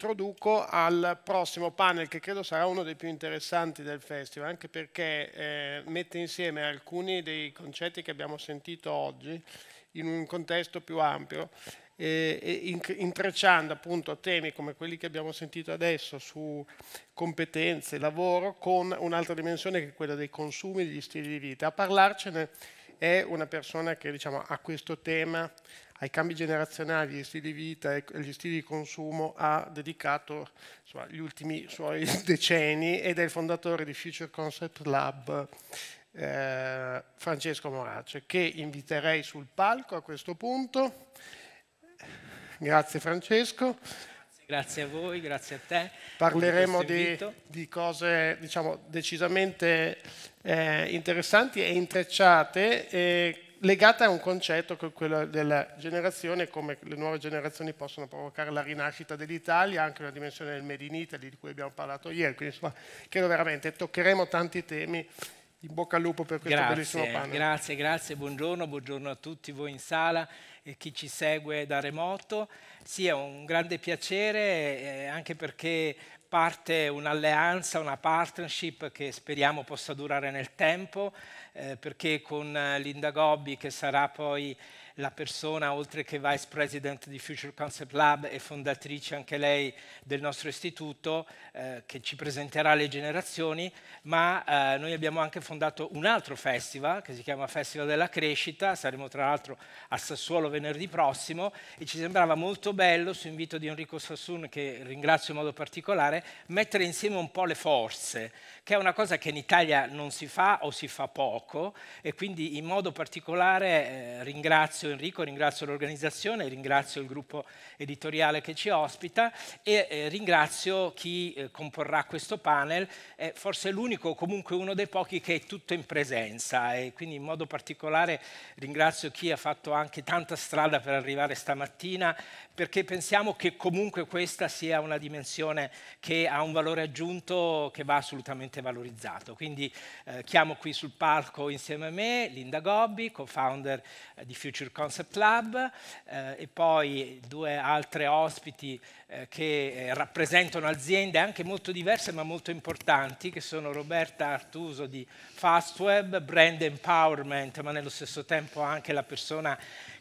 introduco al prossimo panel che credo sarà uno dei più interessanti del festival, anche perché eh, mette insieme alcuni dei concetti che abbiamo sentito oggi in un contesto più ampio, eh, intrecciando appunto temi come quelli che abbiamo sentito adesso su competenze, lavoro, con un'altra dimensione che è quella dei consumi, degli stili di vita. A parlarcene è una persona che diciamo, a questo tema, ai cambi generazionali, agli stili di vita e ecco, agli stili di consumo, ha dedicato insomma, gli ultimi suoi decenni ed è il fondatore di Future Concept Lab. Eh, Francesco Morace, che inviterei sul palco a questo punto. Grazie Francesco. Grazie a voi, grazie a te. Parleremo di, di, cose diciamo, decisamente eh, interessanti e intrecciate. E legata a un concetto che è quello della generazione, come le nuove generazioni possono provocare la rinascita dell'Italia, anche una dimensione del Made in Italy di cui abbiamo parlato ieri, quindi insomma credo veramente toccheremo tanti temi in bocca al lupo per questo grazie, bellissimo panel. Grazie, grazie, buongiorno, buongiorno a tutti voi in sala e chi ci segue da remoto. Sì, è un grande piacere eh, anche perché parte un'alleanza, una partnership che speriamo possa durare nel tempo, eh, perché con eh, Linda Gobbi che sarà poi la persona, oltre che vice president di Future Concept Lab e fondatrice anche lei del nostro istituto, eh, che ci presenterà le generazioni, ma eh, noi abbiamo anche fondato un altro festival che si chiama Festival della Crescita, saremo tra l'altro a Sassuolo venerdì prossimo e ci sembrava molto bello, su invito di Enrico Sassun, che ringrazio in modo particolare, mettere insieme un po' le forze che è una cosa che in Italia non si fa o si fa poco e quindi in modo particolare eh, ringrazio Enrico, ringrazio l'organizzazione, ringrazio il gruppo editoriale che ci ospita e eh, ringrazio chi eh, comporrà questo panel, è forse l'unico o comunque uno dei pochi che è tutto in presenza e quindi in modo particolare ringrazio chi ha fatto anche tanta strada per arrivare stamattina perché pensiamo che comunque questa sia una dimensione che ha un valore aggiunto che va assolutamente estremamente valorizzato. Quindi eh, chiamo qui sul palco insieme a me Linda Gobbi, co-founder eh, di Future Concept Lab, eh, e poi due altre ospiti eh, che rappresentano aziende anche molto diverse ma molto importanti, che sono Roberta Artuso di Fastweb, Brand Empowerment, ma nello stesso tempo anche la persona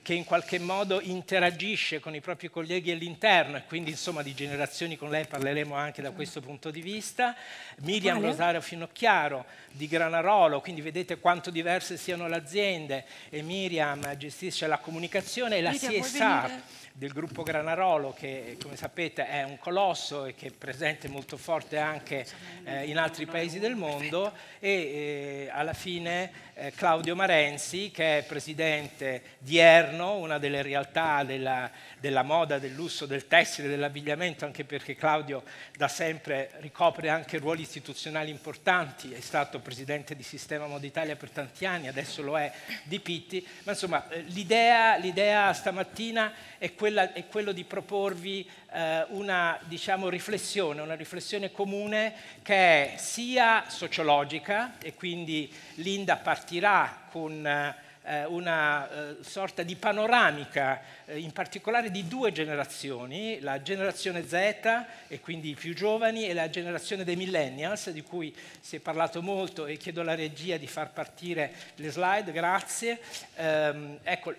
che in qualche modo interagisce con i propri colleghi all'interno e quindi insomma di generazioni con lei parleremo anche da questo punto di vista, Miriam Quale? Rosario Finocchiaro di Granarolo, quindi vedete quanto diverse siano le aziende e Miriam gestisce la comunicazione e la Miriam, CSR del gruppo Granarolo che come sapete è un colosso e che è presente molto forte anche eh, in altri paesi del mondo e eh, alla fine eh, Claudio Marenzi che è presidente di ERN moderno, una delle realtà della, della moda, del lusso, del tessile, dell'abbigliamento, anche perché Claudio da sempre ricopre anche ruoli istituzionali importanti, è stato presidente di Sistema Moda Italia per tanti anni, adesso lo è di Pitti, ma insomma eh, l'idea, l'idea stamattina è, quella, è quello di proporvi eh, una diciamo, riflessione, una riflessione comune che è sia sociologica e quindi Linda partirà con... Eh, eh, una eh, sorta di panoramica, eh, in particolare di due generazioni, la generazione Z e quindi i più giovani e la generazione dei millennials di cui si è parlato molto e chiedo alla regia di far partire le slide, grazie. Ehm, ecco,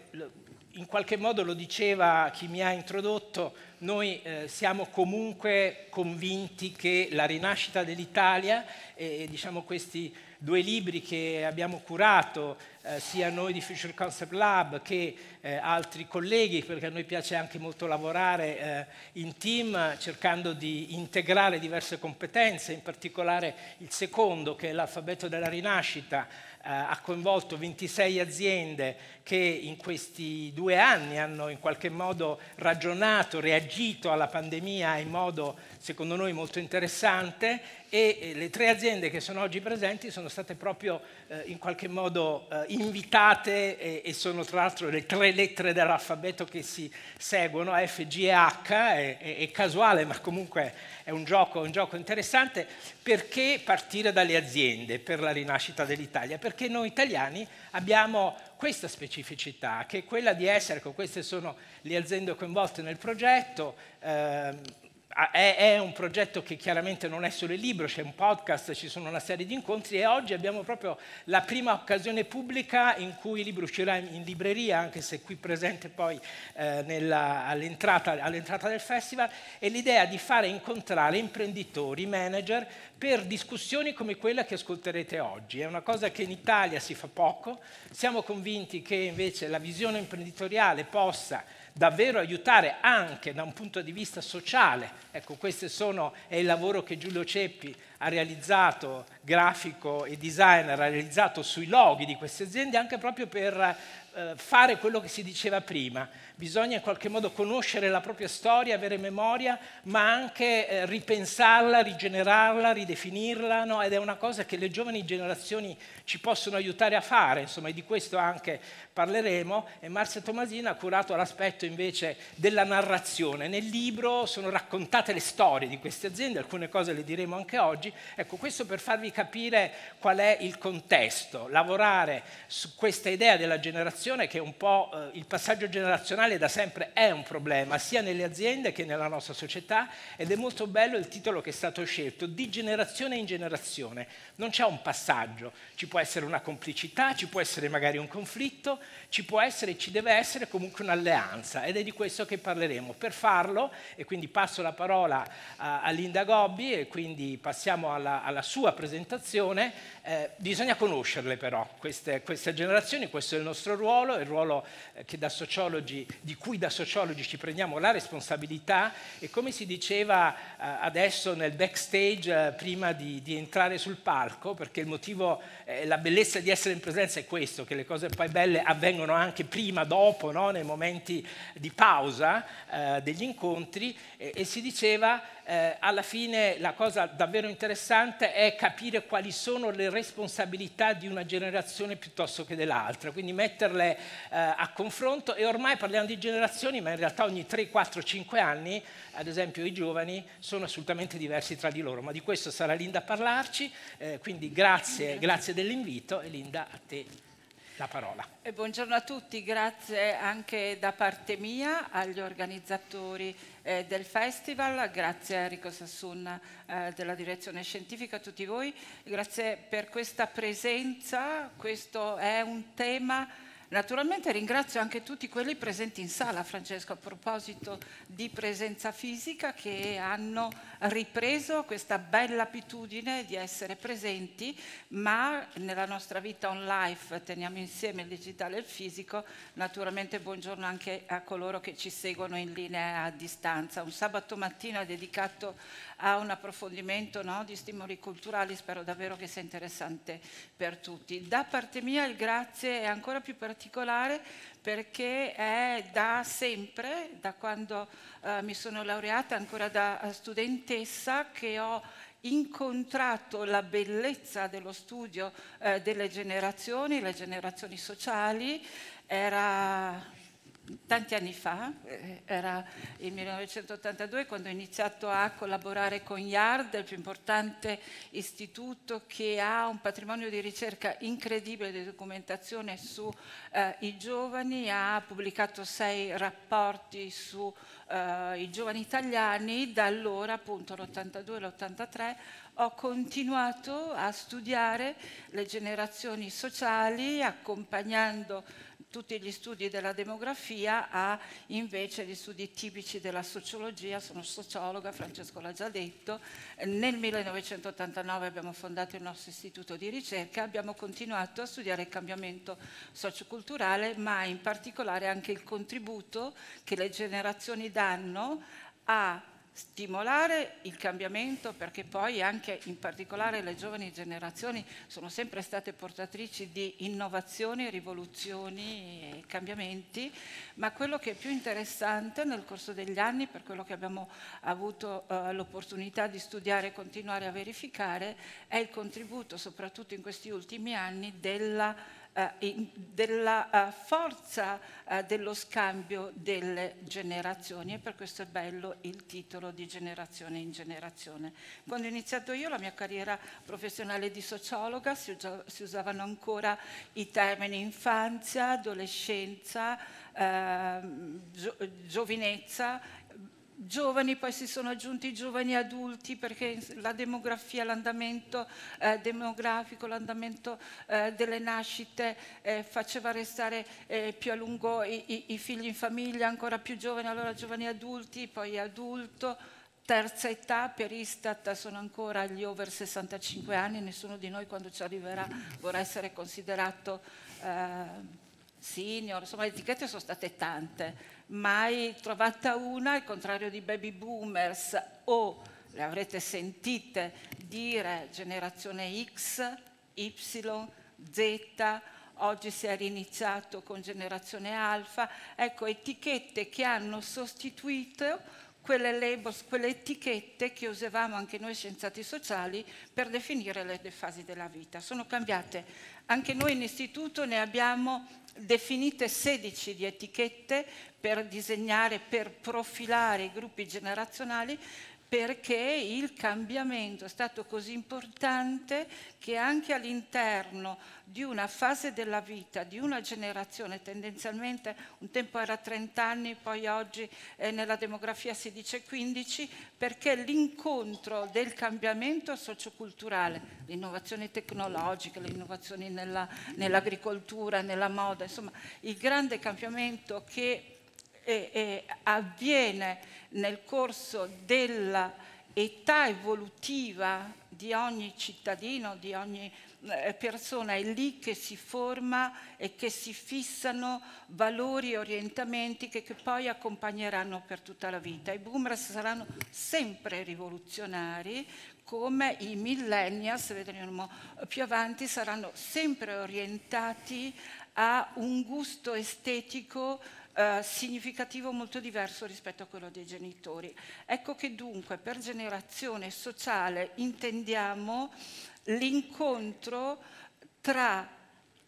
in qualche modo lo diceva chi mi ha introdotto, noi eh, siamo comunque convinti che la rinascita dell'Italia e, e diciamo, questi due libri che abbiamo curato, eh, sia noi di Future Concept Lab che eh, altri colleghi, perché a noi piace anche molto lavorare eh, in team cercando di integrare diverse competenze, in particolare il secondo che è l'alfabeto della rinascita, eh, ha coinvolto 26 aziende che in questi due anni hanno in qualche modo ragionato, reagito alla pandemia in modo secondo noi molto interessante e le tre aziende che sono oggi presenti sono state proprio eh, in qualche modo eh, invitate e, e, sono tra l'altro le tre lettere dell'alfabeto che si seguono, F, G e H, è, è, è casuale ma comunque è un gioco, un gioco interessante perché partire dalle aziende per la rinascita dell'Italia? Perché noi italiani abbiamo questa specificità che è quella di essere, ecco, queste sono le aziende coinvolte nel progetto, ehm, è, è, un progetto che chiaramente non è solo il libro, c'è un podcast, ci sono una serie di incontri e oggi abbiamo proprio la prima occasione pubblica in cui il libro uscirà in, libreria, anche se qui presente poi eh, nella, all'entrata, all'entrata del festival, e l'idea di fare incontrare imprenditori, manager, per discussioni come quella che ascolterete oggi. È una cosa che in Italia si fa poco, siamo convinti che invece la visione imprenditoriale possa davvero aiutare anche da un punto di vista sociale. Ecco, questo è il lavoro che Giulio Ceppi ha realizzato, grafico e designer, ha realizzato sui loghi di queste aziende anche proprio per eh, fare quello che si diceva prima, bisogna in qualche modo conoscere la propria storia, avere memoria, ma anche eh, ripensarla, rigenerarla, ridefinirla, no? ed è una cosa che le giovani generazioni ci possono aiutare a fare, insomma, e di questo anche parleremo, e Marzia Tomasina ha curato l'aspetto invece della narrazione. Nel libro sono raccontate le storie di queste aziende, alcune cose le diremo anche oggi, ecco questo per farvi capire qual è il contesto, lavorare su questa idea della generazione generazione che un po' eh, il passaggio generazionale da sempre è un problema, sia nelle aziende che nella nostra società ed è molto bello il titolo che è stato scelto, di generazione in generazione. Non c'è un passaggio, ci può essere una complicità, ci può essere magari un conflitto, ci può essere, e ci deve essere comunque un'alleanza ed è di questo che parleremo. Per farlo, e quindi passo la parola a, Linda Gobbi e quindi passiamo alla, alla sua presentazione, eh, bisogna conoscerle però queste, queste, generazioni, questo è il nostro ruolo, il ruolo eh, di cui da sociologi ci prendiamo la responsabilità e come si diceva eh, adesso nel backstage eh, prima di, di, entrare sul palco, perché il motivo, eh, la bellezza di essere in presenza è questo, che le cose poi belle avvengono avvengono anche prima, dopo, no? nei momenti di pausa eh, degli incontri e, e si diceva eh, alla fine la cosa davvero interessante è capire quali sono le responsabilità di una generazione piuttosto che dell'altra, quindi metterle eh, a confronto e ormai parliamo di generazioni, ma in realtà ogni 3, 4, 5 anni, ad esempio i giovani, sono assolutamente diversi tra di loro, ma di questo sarà Linda a parlarci, eh, quindi grazie, grazie dell'invito e Linda a te la parola. E eh, buongiorno a tutti, grazie anche da parte mia agli organizzatori eh, del festival, grazie a Enrico Sassun eh, della direzione scientifica, a tutti voi, grazie per questa presenza, questo è un tema Naturalmente ringrazio anche tutti quelli presenti in sala, Francesco, a proposito di presenza fisica che hanno ripreso questa bella abitudine di essere presenti, ma nella nostra vita online teniamo insieme il digitale e il fisico. Naturalmente buongiorno anche a coloro che ci seguono in linea a distanza. Un sabato mattina dedicato a un approfondimento no, di stimoli culturali, spero davvero che sia interessante per tutti. Da parte mia il grazie e ancora più particolare particolare perché è da sempre, da quando eh, mi sono laureata ancora da eh, studentessa, che ho incontrato la bellezza dello studio eh, delle generazioni, le generazioni sociali, era tanti anni fa, eh, era il 1982 quando ho iniziato a collaborare con IARD, il più importante istituto che ha un patrimonio di ricerca incredibile di documentazione sui eh, giovani, ha pubblicato sei rapporti sui eh, giovani italiani, da allora appunto l'82 e l'83 ho continuato a studiare le generazioni sociali accompagnando tutti gli studi della demografia a invece gli studi tipici della sociologia, sono sociologa, Francesco l'ha già detto, nel 1989 abbiamo fondato il nostro istituto di ricerca, abbiamo continuato a studiare il cambiamento socioculturale, ma in particolare anche il contributo che le generazioni danno a stimolare il cambiamento perché poi anche in particolare le giovani generazioni sono sempre state portatrici di innovazioni, rivoluzioni e cambiamenti, ma quello che è più interessante nel corso degli anni, per quello che abbiamo avuto eh, l'opportunità di studiare e continuare a verificare, è il contributo soprattutto in questi ultimi anni della eh, della eh, forza eh, dello scambio delle generazioni e per questo è bello il titolo di generazione in generazione. Quando ho iniziato io la mia carriera professionale di sociologa si, si usavano ancora i termini infanzia, adolescenza, eh, gio giovinezza giovani, poi si sono aggiunti i giovani adulti perché la demografia, l'andamento eh, demografico, l'andamento eh, delle nascite eh, faceva restare eh, più a lungo i, i, i, figli in famiglia, ancora più giovani, allora giovani adulti, poi adulto. Terza età per Istat sono ancora gli over 65 anni, nessuno di noi quando ci arriverà vorrà essere considerato eh, senior, insomma le etichette sono state tante, mai trovata una, al contrario di baby boomers o le avrete sentite dire generazione X, Y, Z, oggi si è riniziato con generazione alfa, ecco etichette che hanno sostituito quelle, labels, quelle etichette che usavamo anche noi scienziati sociali per definire le fasi della vita. Sono cambiate. Anche noi in istituto ne abbiamo definite 16 di etichette per disegnare, per profilare i gruppi generazionali perché il cambiamento è stato così importante che anche all'interno di una fase della vita, di una generazione, tendenzialmente un tempo era 30 anni, poi oggi eh, nella demografia si dice 15, perché l'incontro del cambiamento socioculturale, l'innovazione tecnologica, le innovazioni nell'agricoltura, nella, nell nella moda, insomma il grande cambiamento che e, eh, avviene nel corso dell'età evolutiva di ogni cittadino, di ogni eh, persona, è lì che si forma e che si fissano valori e orientamenti che, che, poi accompagneranno per tutta la vita. I boomers saranno sempre rivoluzionari, come i millennials, vedremo più avanti, saranno sempre orientati a un gusto estetico eh, significativo molto diverso rispetto a quello dei genitori. Ecco che dunque per generazione sociale intendiamo l'incontro tra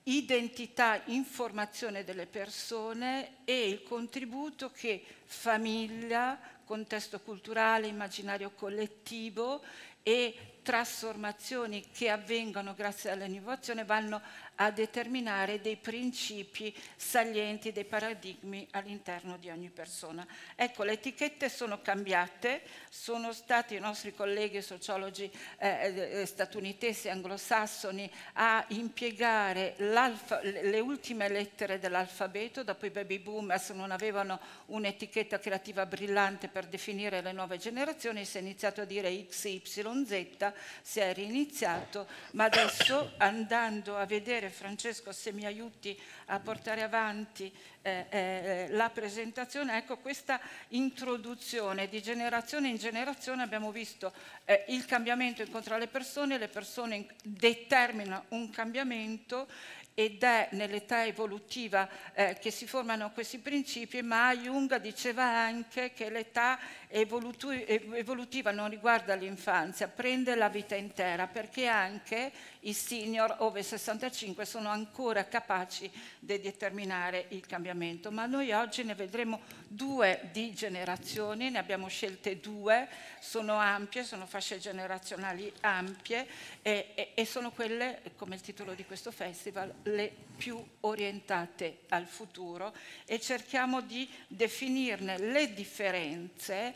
identità, informazione delle persone e il contributo che famiglia, contesto culturale, immaginario collettivo e trasformazioni che avvengono grazie all'innovazione vanno a determinare dei principi salienti, dei paradigmi all'interno di ogni persona. Ecco, le etichette sono cambiate, sono stati i nostri colleghi sociologi eh, eh statunitensi, anglosassoni, a impiegare le ultime lettere dell'alfabeto, dopo i baby boomers non avevano un'etichetta creativa brillante per definire le nuove generazioni, si è iniziato a dire XY Lonzetta si è riniziato, ma adesso andando a vedere, Francesco se mi aiuti a portare avanti eh, eh, la presentazione, ecco questa introduzione di generazione in generazione abbiamo visto eh, il cambiamento incontra le persone, le persone determinano un cambiamento ed è nell'età evolutiva eh, che si formano questi principi, ma Jung diceva anche che l'età evolutiva non riguarda l'infanzia, prende la vita intera perché anche i senior over 65 sono ancora capaci di determinare il cambiamento. Ma noi oggi ne vedremo due di generazioni, ne abbiamo scelte due, sono ampie, sono fasce generazionali ampie e, e, e sono quelle, come il titolo di questo festival, le più orientate al futuro e cerchiamo di definirne le differenze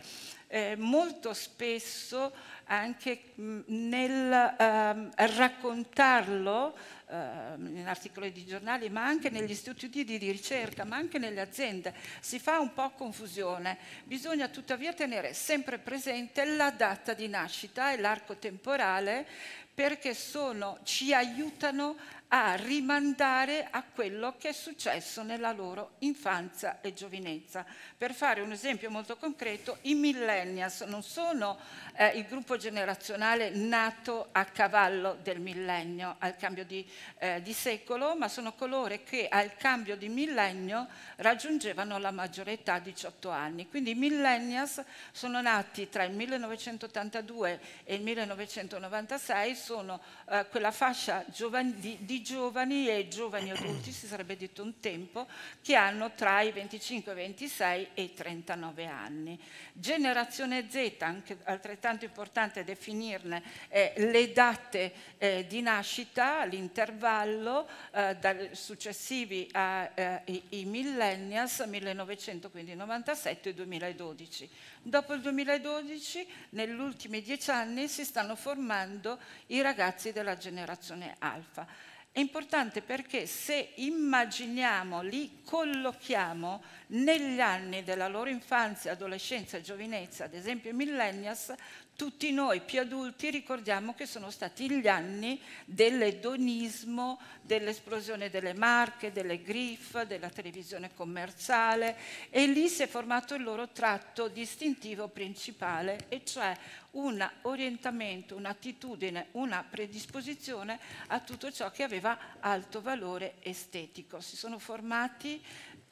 eh, molto spesso anche mm, nel ehm, raccontarlo ehm, in articoli di giornali, ma anche negli istituti di ricerca, ma anche nelle aziende, si fa un po' confusione. Bisogna tuttavia tenere sempre presente la data di nascita e l'arco temporale perché sono, ci aiutano a rimandare a quello che è successo nella loro infanzia e giovinezza. Per fare un esempio molto concreto, i millennials non sono eh, il gruppo generazionale nato a cavallo del millennio, al cambio di, eh, di secolo, ma sono coloro che al cambio di millennio raggiungevano la maggiore età, 18 anni. Quindi i millennials sono nati tra il 1982 e il 1996, sono eh, quella fascia di giovani e giovani adulti, si sarebbe detto un tempo, che hanno tra i 25, 26 e i 39 anni. Generazione Z, anche altrettanto importante definirne eh, le date eh, di nascita, l'intervallo eh, successivi ai eh, millennials 1900, quindi 97 e 2012. Dopo il 2012, negli ultimi dieci anni, si stanno formando i ragazzi della generazione alfa. È importante perché se immaginiamo, li collochiamo negli anni della loro infanzia, adolescenza e giovinezza, ad esempio i millennials, tutti noi più adulti ricordiamo che sono stati gli anni dell'edonismo, dell'esplosione delle marche, delle griff, della televisione commerciale e lì si è formato il loro tratto distintivo principale e cioè un orientamento, un'attitudine, una predisposizione a tutto ciò che aveva alto valore estetico. Si sono formati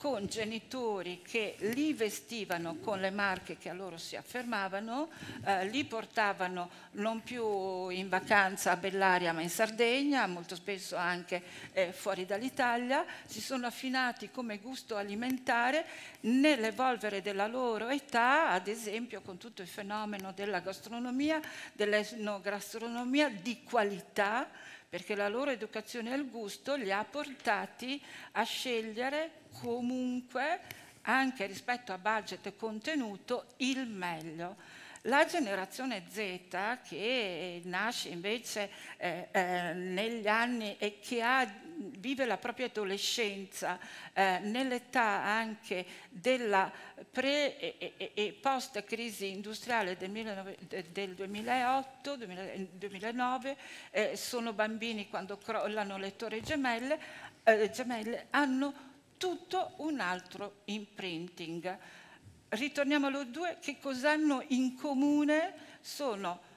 con genitori che li vestivano con le marche che a loro si affermavano, eh, li portavano non più in vacanza a Bellaria ma in Sardegna, molto spesso anche eh, fuori dall'Italia, si sono affinati come gusto alimentare nell'evolvere della loro età, ad esempio con tutto il fenomeno della gastronomia, dell'etnogastronomia di qualità, perché la loro educazione al gusto li ha portati a scegliere comunque, anche rispetto a budget e contenuto, il meglio. La generazione Z, che nasce invece eh, eh, negli anni e che ha vive la propria adolescenza eh, nell'età anche della pre e, e, e post crisi industriale del, 19, del 2008, 2009, eh, sono bambini quando crollano le torri gemelle, eh, gemelle, hanno tutto un altro imprinting. Ritorniamo loro due, che cosa hanno in comune? Sono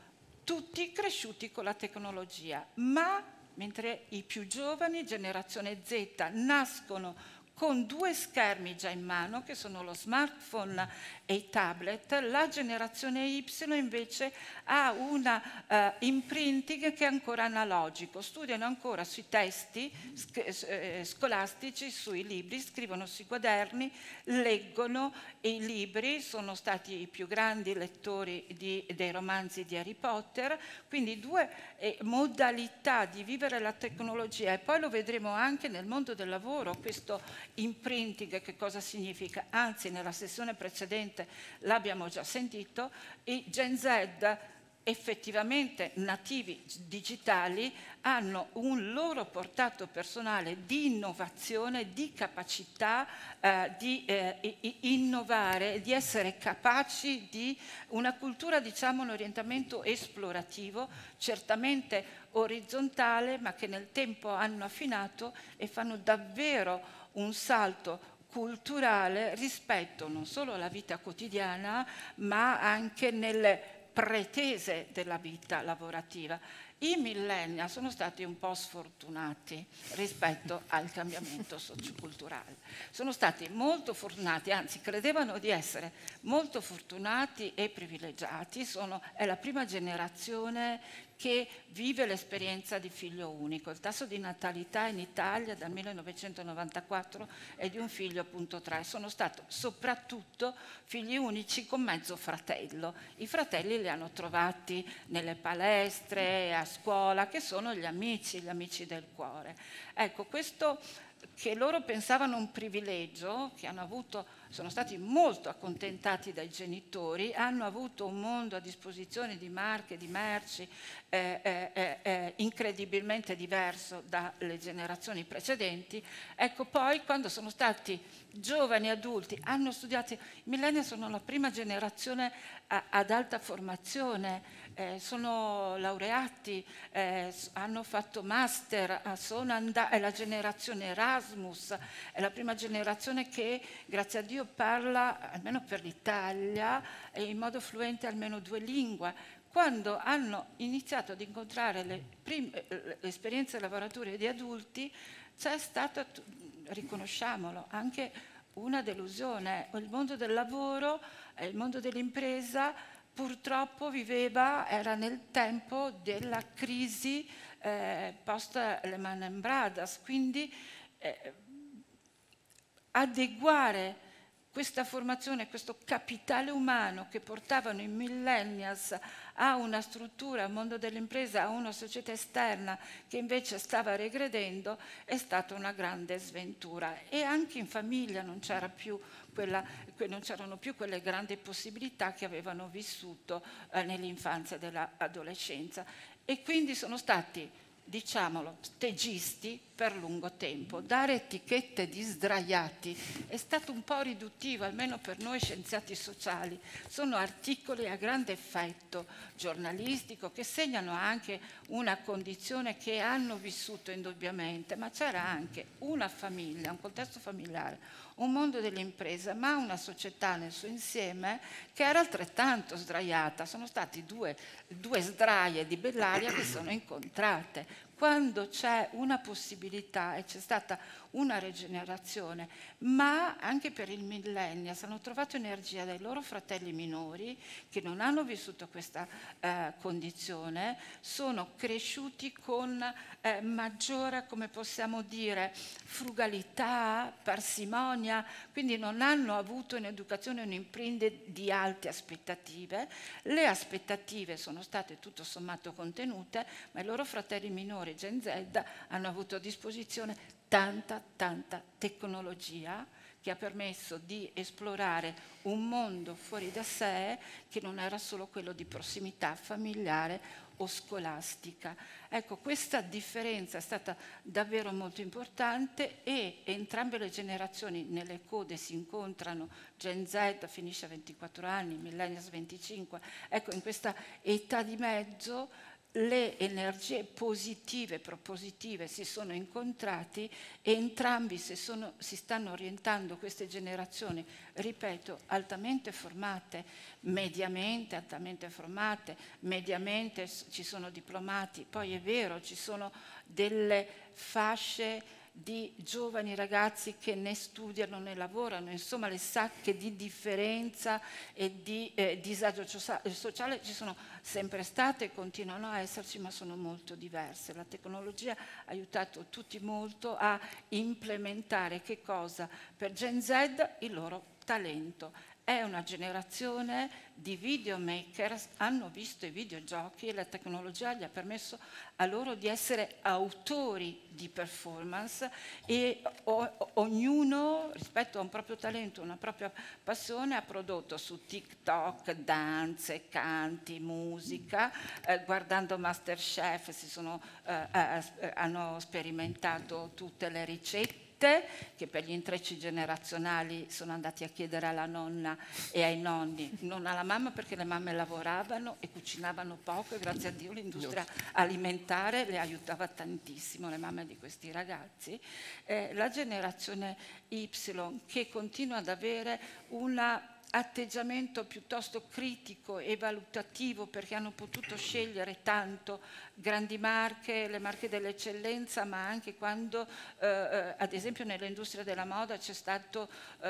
tutti cresciuti con la tecnologia, ma mentre i più giovani, generazione Z, nascono con due schermi già in mano, che sono lo smartphone e i tablet, la generazione Y invece ha un eh, imprinting che è ancora analogico, studiano ancora sui testi eh, scolastici, sui libri, scrivono sui quaderni, leggono i libri, sono stati i più grandi lettori di, dei romanzi di Harry Potter, quindi due eh, modalità di vivere la tecnologia e poi lo vedremo anche nel mondo del lavoro, questo imprinting che cosa significa, anzi nella sessione precedente probabilmente l'abbiamo già sentito, i Gen Z effettivamente nativi digitali hanno un loro portato personale di innovazione, di capacità eh, di eh, innovare, di essere capaci di una cultura, diciamo, un orientamento esplorativo, certamente orizzontale, ma che nel tempo hanno affinato e fanno davvero un salto culturale rispetto non solo alla vita quotidiana, ma anche nelle pretese della vita lavorativa. I millennia sono stati un po' sfortunati rispetto al cambiamento socioculturale. Sono stati molto fortunati, anzi credevano di essere molto fortunati e privilegiati. Sono, è la prima generazione che vive l'esperienza di figlio unico. Il tasso di natalità in Italia dal 1994 è di un figlio appunto tre. Sono stati soprattutto figli unici con mezzo fratello. I fratelli li hanno trovati nelle palestre, a scuola, che sono gli amici, gli amici del cuore. Ecco, questo che loro pensavano un privilegio, che avuto, sono stati molto accontentati dai genitori, hanno avuto un mondo a disposizione di marche, di merci eh, eh, eh, eh incredibilmente diverso dalle generazioni precedenti. Ecco poi quando sono stati giovani adulti, hanno studiato, i millennials sono la prima generazione a, ad alta formazione, eh, sono laureati, eh, hanno fatto master, eh, è la generazione Erasmus, è la prima generazione che grazie a Dio parla, almeno per l'Italia, in modo fluente almeno due lingue. Quando hanno iniziato ad incontrare le, prime, eh, le esperienze lavorative di adulti, c'è stata, riconosciamolo, anche una delusione. Il mondo del lavoro, il mondo dell'impresa purtroppo viveva, era nel tempo della crisi eh, post Lehman Brothers, quindi eh, adeguare questa formazione, questo capitale umano che portavano i millennials a una struttura, al mondo dell'impresa, a una società esterna che invece stava regredendo, è stata una grande sventura. E anche in famiglia non, c'era più quella, non c'erano più quelle grandi possibilità che avevano vissuto eh, nell'infanzia e nell'adolescenza. E quindi sono stati diciamolo, stegisti per lungo tempo. Dare etichette di sdraiati è stato un po' riduttivo, almeno per noi scienziati sociali. Sono articoli a grande effetto giornalistico che segnano anche una condizione che hanno vissuto indubbiamente, ma c'era anche una famiglia, un contesto familiare, un mondo dell'impresa, ma una società nel suo insieme che era altrettanto sdraiata. Sono stati due, due sdraie di Bellaria che sono incontrate quando c'è una possibilità e c'è stata una regenerazione, ma anche per il millennials hanno trovato energia dai loro fratelli minori che non hanno vissuto questa eh, condizione, sono cresciuti con eh, maggiore, come possiamo dire, frugalità, parsimonia, quindi non hanno avuto un'educazione, un imprint di alte aspettative, le aspettative sono state tutto sommato contenute, ma i loro fratelli minori signori Gen Z hanno avuto a disposizione tanta, tanta tecnologia che ha permesso di esplorare un mondo fuori da sé che non era solo quello di prossimità familiare o scolastica. Ecco, questa differenza è stata davvero molto importante e entrambe le generazioni nelle code si incontrano, Gen Z finisce a 24 anni, Millennials 25, ecco in questa età di mezzo le energie positive e propositive si sono incontrati e entrambi si, sono, si stanno orientando queste generazioni, ripeto, altamente formate, mediamente altamente formate, mediamente ci sono diplomati, poi è vero, ci sono delle fasce di giovani ragazzi che né studiano né lavorano, insomma le sacche di differenza e di eh, disagio sociale ci sono sempre state e continuano a esserci, ma sono molto diverse. La tecnologia ha aiutato tutti molto a implementare che cosa? Per Gen Z il loro talento è una generazione di videomakers, hanno visto i videogiochi e la tecnologia gli ha permesso a loro di essere autori di performance e o, ognuno rispetto a un proprio talento, una propria passione ha prodotto su TikTok danze, canti, musica, eh, guardando Masterchef si sono, eh, eh, hanno sperimentato tutte le ricette nipote, che per gli intrecci generazionali sono andati a chiedere alla nonna e ai nonni, non alla mamma perché le mamme lavoravano e cucinavano poco e grazie a Dio l'industria alimentare le aiutava tantissimo, le mamme di questi ragazzi. Eh, la generazione Y che continua ad avere una atteggiamento piuttosto critico e valutativo perché hanno potuto scegliere tanto grandi marche, le marche dell'eccellenza, ma anche quando eh, eh ad esempio nell'industria della moda c'è stato eh,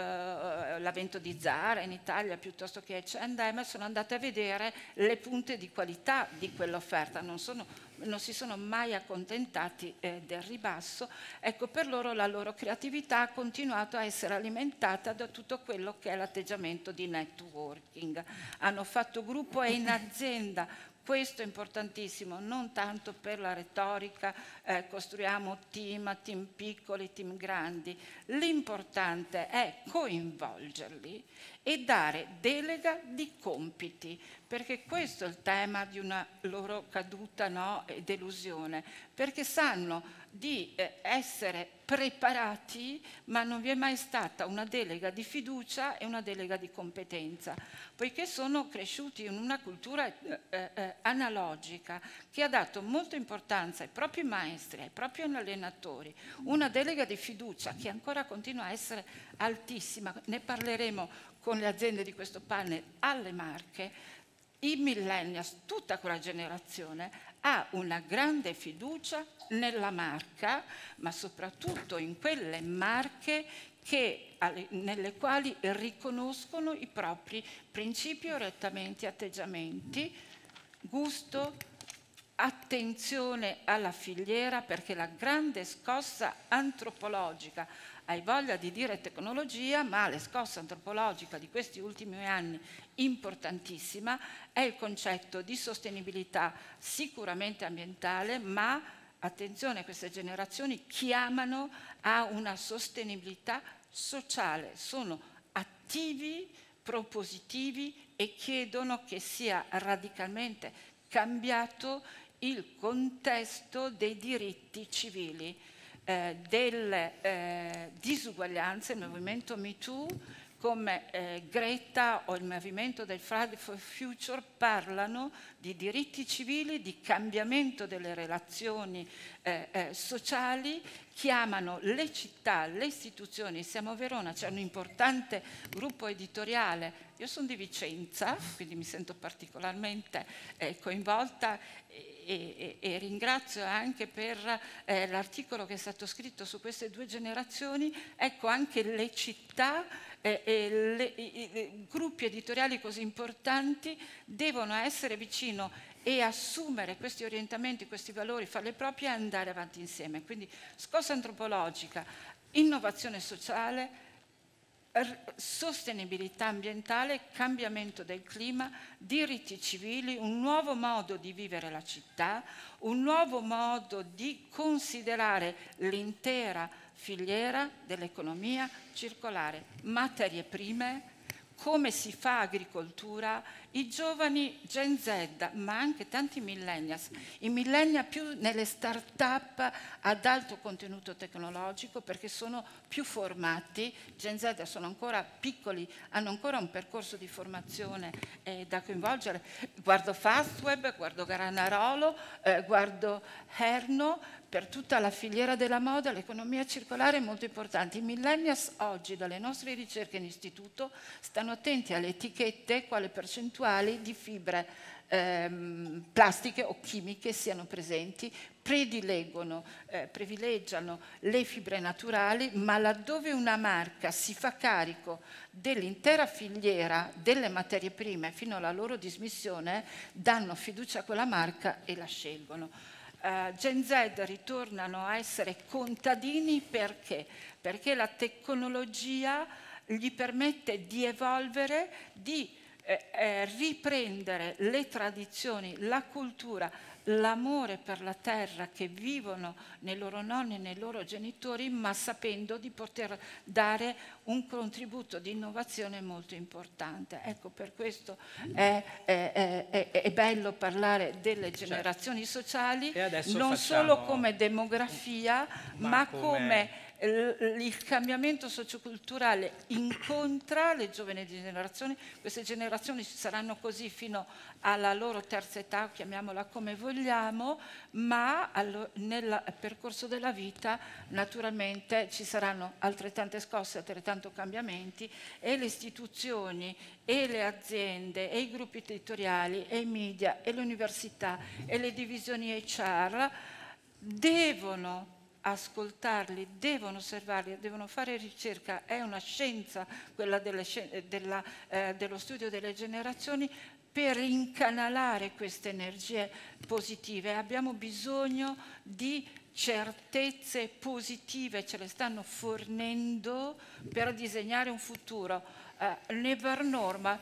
l'avvento di Zara in Italia piuttosto che H&M, sono andate a vedere le punte di qualità di quell'offerta, non sono non si sono mai accontentati eh, del ribasso, ecco per loro la loro creatività ha continuato a essere alimentata da tutto quello che è l'atteggiamento di networking. Hanno fatto gruppo e in azienda questo è importantissimo, non tanto per la retorica, eh, costruiamo team, team piccoli, team grandi. L'importante è coinvolgerli e dare delega di compiti, perché questo è il tema di una loro caduta no, e delusione, perché sanno di eh, essere preparati, ma non vi è mai stata una delega di fiducia e una delega di competenza, poiché sono cresciuti in una cultura eh, eh, eh, analogica che ha dato molta importanza ai propri maestri, ai propri allenatori, una delega di fiducia che ancora continua a essere altissima, ne parleremo con le aziende di questo panel alle marche, i millennials, tutta quella generazione ha una grande fiducia nella marca, ma soprattutto in quelle marche che, nelle quali riconoscono i propri principi, orientamenti, atteggiamenti, gusto, attenzione alla filiera perché la grande scossa antropologica, hai voglia di dire tecnologia, ma la scossa antropologica di questi ultimi anni importantissima è il concetto di sostenibilità sicuramente ambientale, ma attenzione, queste generazioni chiamano a una sostenibilità sociale, sono attivi, propositivi e chiedono che sia radicalmente cambiato il contesto dei diritti civili, eh, delle eh, disuguaglianze, il movimento MeToo come eh, Greta o il movimento del Friday for Future parlano di diritti civili, di cambiamento delle relazioni eh, eh, sociali, chiamano le città, le istituzioni. Siamo a Verona, c'è un importante gruppo editoriale. Io sono di Vicenza, quindi mi sento particolarmente eh, coinvolta e, e, ringrazio anche per eh, l'articolo che è stato scritto su queste due generazioni, ecco anche le città eh, e le, i, i gruppi editoriali così importanti devono essere vicino e assumere questi orientamenti, questi valori, farle proprie e andare avanti insieme. Quindi scossa antropologica, innovazione sociale, sostenibilità ambientale, cambiamento del clima, diritti civili, un nuovo modo di vivere la città, un nuovo modo di considerare l'intera filiera dell'economia circolare, materie prime, come si fa agricoltura i giovani Gen Z, ma anche tanti millennials, i millennials più nelle start-up ad alto contenuto tecnologico perché sono più formati, Gen Z sono ancora piccoli, hanno ancora un percorso di formazione eh, da coinvolgere. Guardo Fastweb, guardo Garanarolo, eh, guardo Herno, per tutta la filiera della moda l'economia circolare è molto importante. I millennials oggi dalle nostre ricerche in istituto stanno attenti alle etichette, quale percentuale percentuali di fibre ehm, plastiche o chimiche siano presenti, predilegono, eh, privilegiano le fibre naturali, ma laddove una marca si fa carico dell'intera filiera delle materie prime fino alla loro dismissione, danno fiducia a quella marca e la scelgono. Uh, Gen Z ritornano a essere contadini perché? Perché la tecnologia gli permette di evolvere, di eh, riprendere le tradizioni, la cultura, l'amore per la terra che vivono nei loro nonni e nei loro genitori, ma sapendo di poter dare un contributo di innovazione molto importante. Ecco, per questo è, è, è, è bello parlare delle cioè, generazioni sociali, non solo come demografia, ma, ma come, come il cambiamento socioculturale incontra le giovani generazioni, queste generazioni saranno così fino alla loro terza età, chiamiamola come vogliamo, ma nel percorso della vita naturalmente ci saranno altrettante scosse, altrettanto cambiamenti e le istituzioni e le aziende e i gruppi territoriali e i media e le università e le divisioni HR devono ascoltarli, devono osservarli, devono fare ricerca, è una scienza quella delle, eh, della, eh, dello studio delle generazioni per incanalare queste energie positive. Abbiamo bisogno di certezze positive, ce le stanno fornendo per disegnare un futuro. Eh, never normal,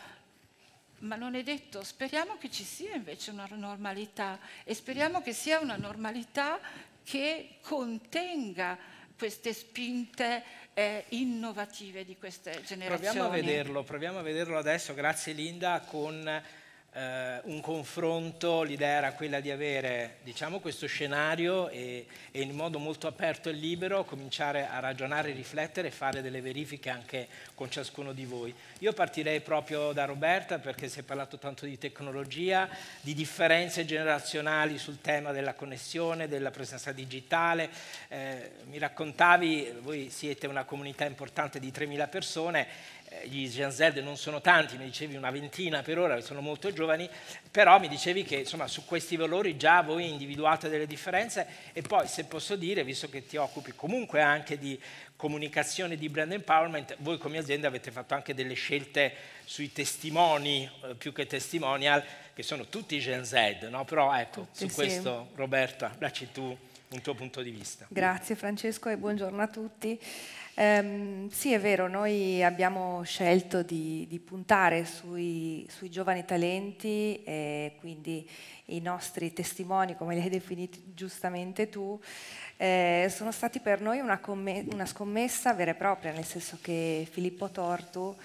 ma non è detto, speriamo che ci sia invece una normalità e speriamo che sia una normalità che contenga queste spinte eh, innovative di queste generazioni. Proviamo a vederlo, proviamo a vederlo adesso, grazie Linda, con eh, un confronto, l'idea era quella di avere diciamo, questo scenario e, e, in modo molto aperto e libero cominciare a ragionare, riflettere e fare delle verifiche anche con ciascuno di voi. Io partirei proprio da Roberta perché si è parlato tanto di tecnologia, di differenze generazionali sul tema della connessione, della presenza digitale. Eh, mi raccontavi, voi siete una comunità importante di 3.000 persone, eh, gli Gen Z non sono tanti, mi dicevi una ventina per ora, sono molto giovani, però mi dicevi che insomma, su questi valori già voi individuate delle differenze e poi se posso dire, visto che ti occupi comunque anche di comunicazione di brand empowerment, voi come azienda avete fatto anche delle scelte sui testimoni, eh, più che testimonial, che sono tutti Gen Z, no? però ecco, tutti, su questo sì. Roberta, lasci tu un tuo punto di vista. Grazie Francesco e buongiorno a tutti. Um, sì, è vero, noi abbiamo scelto di, di puntare sui, sui, giovani talenti e quindi i nostri testimoni, come li hai definiti giustamente tu, eh, sono stati per noi una, una, scommessa vera e propria, nel senso che Filippo Tortu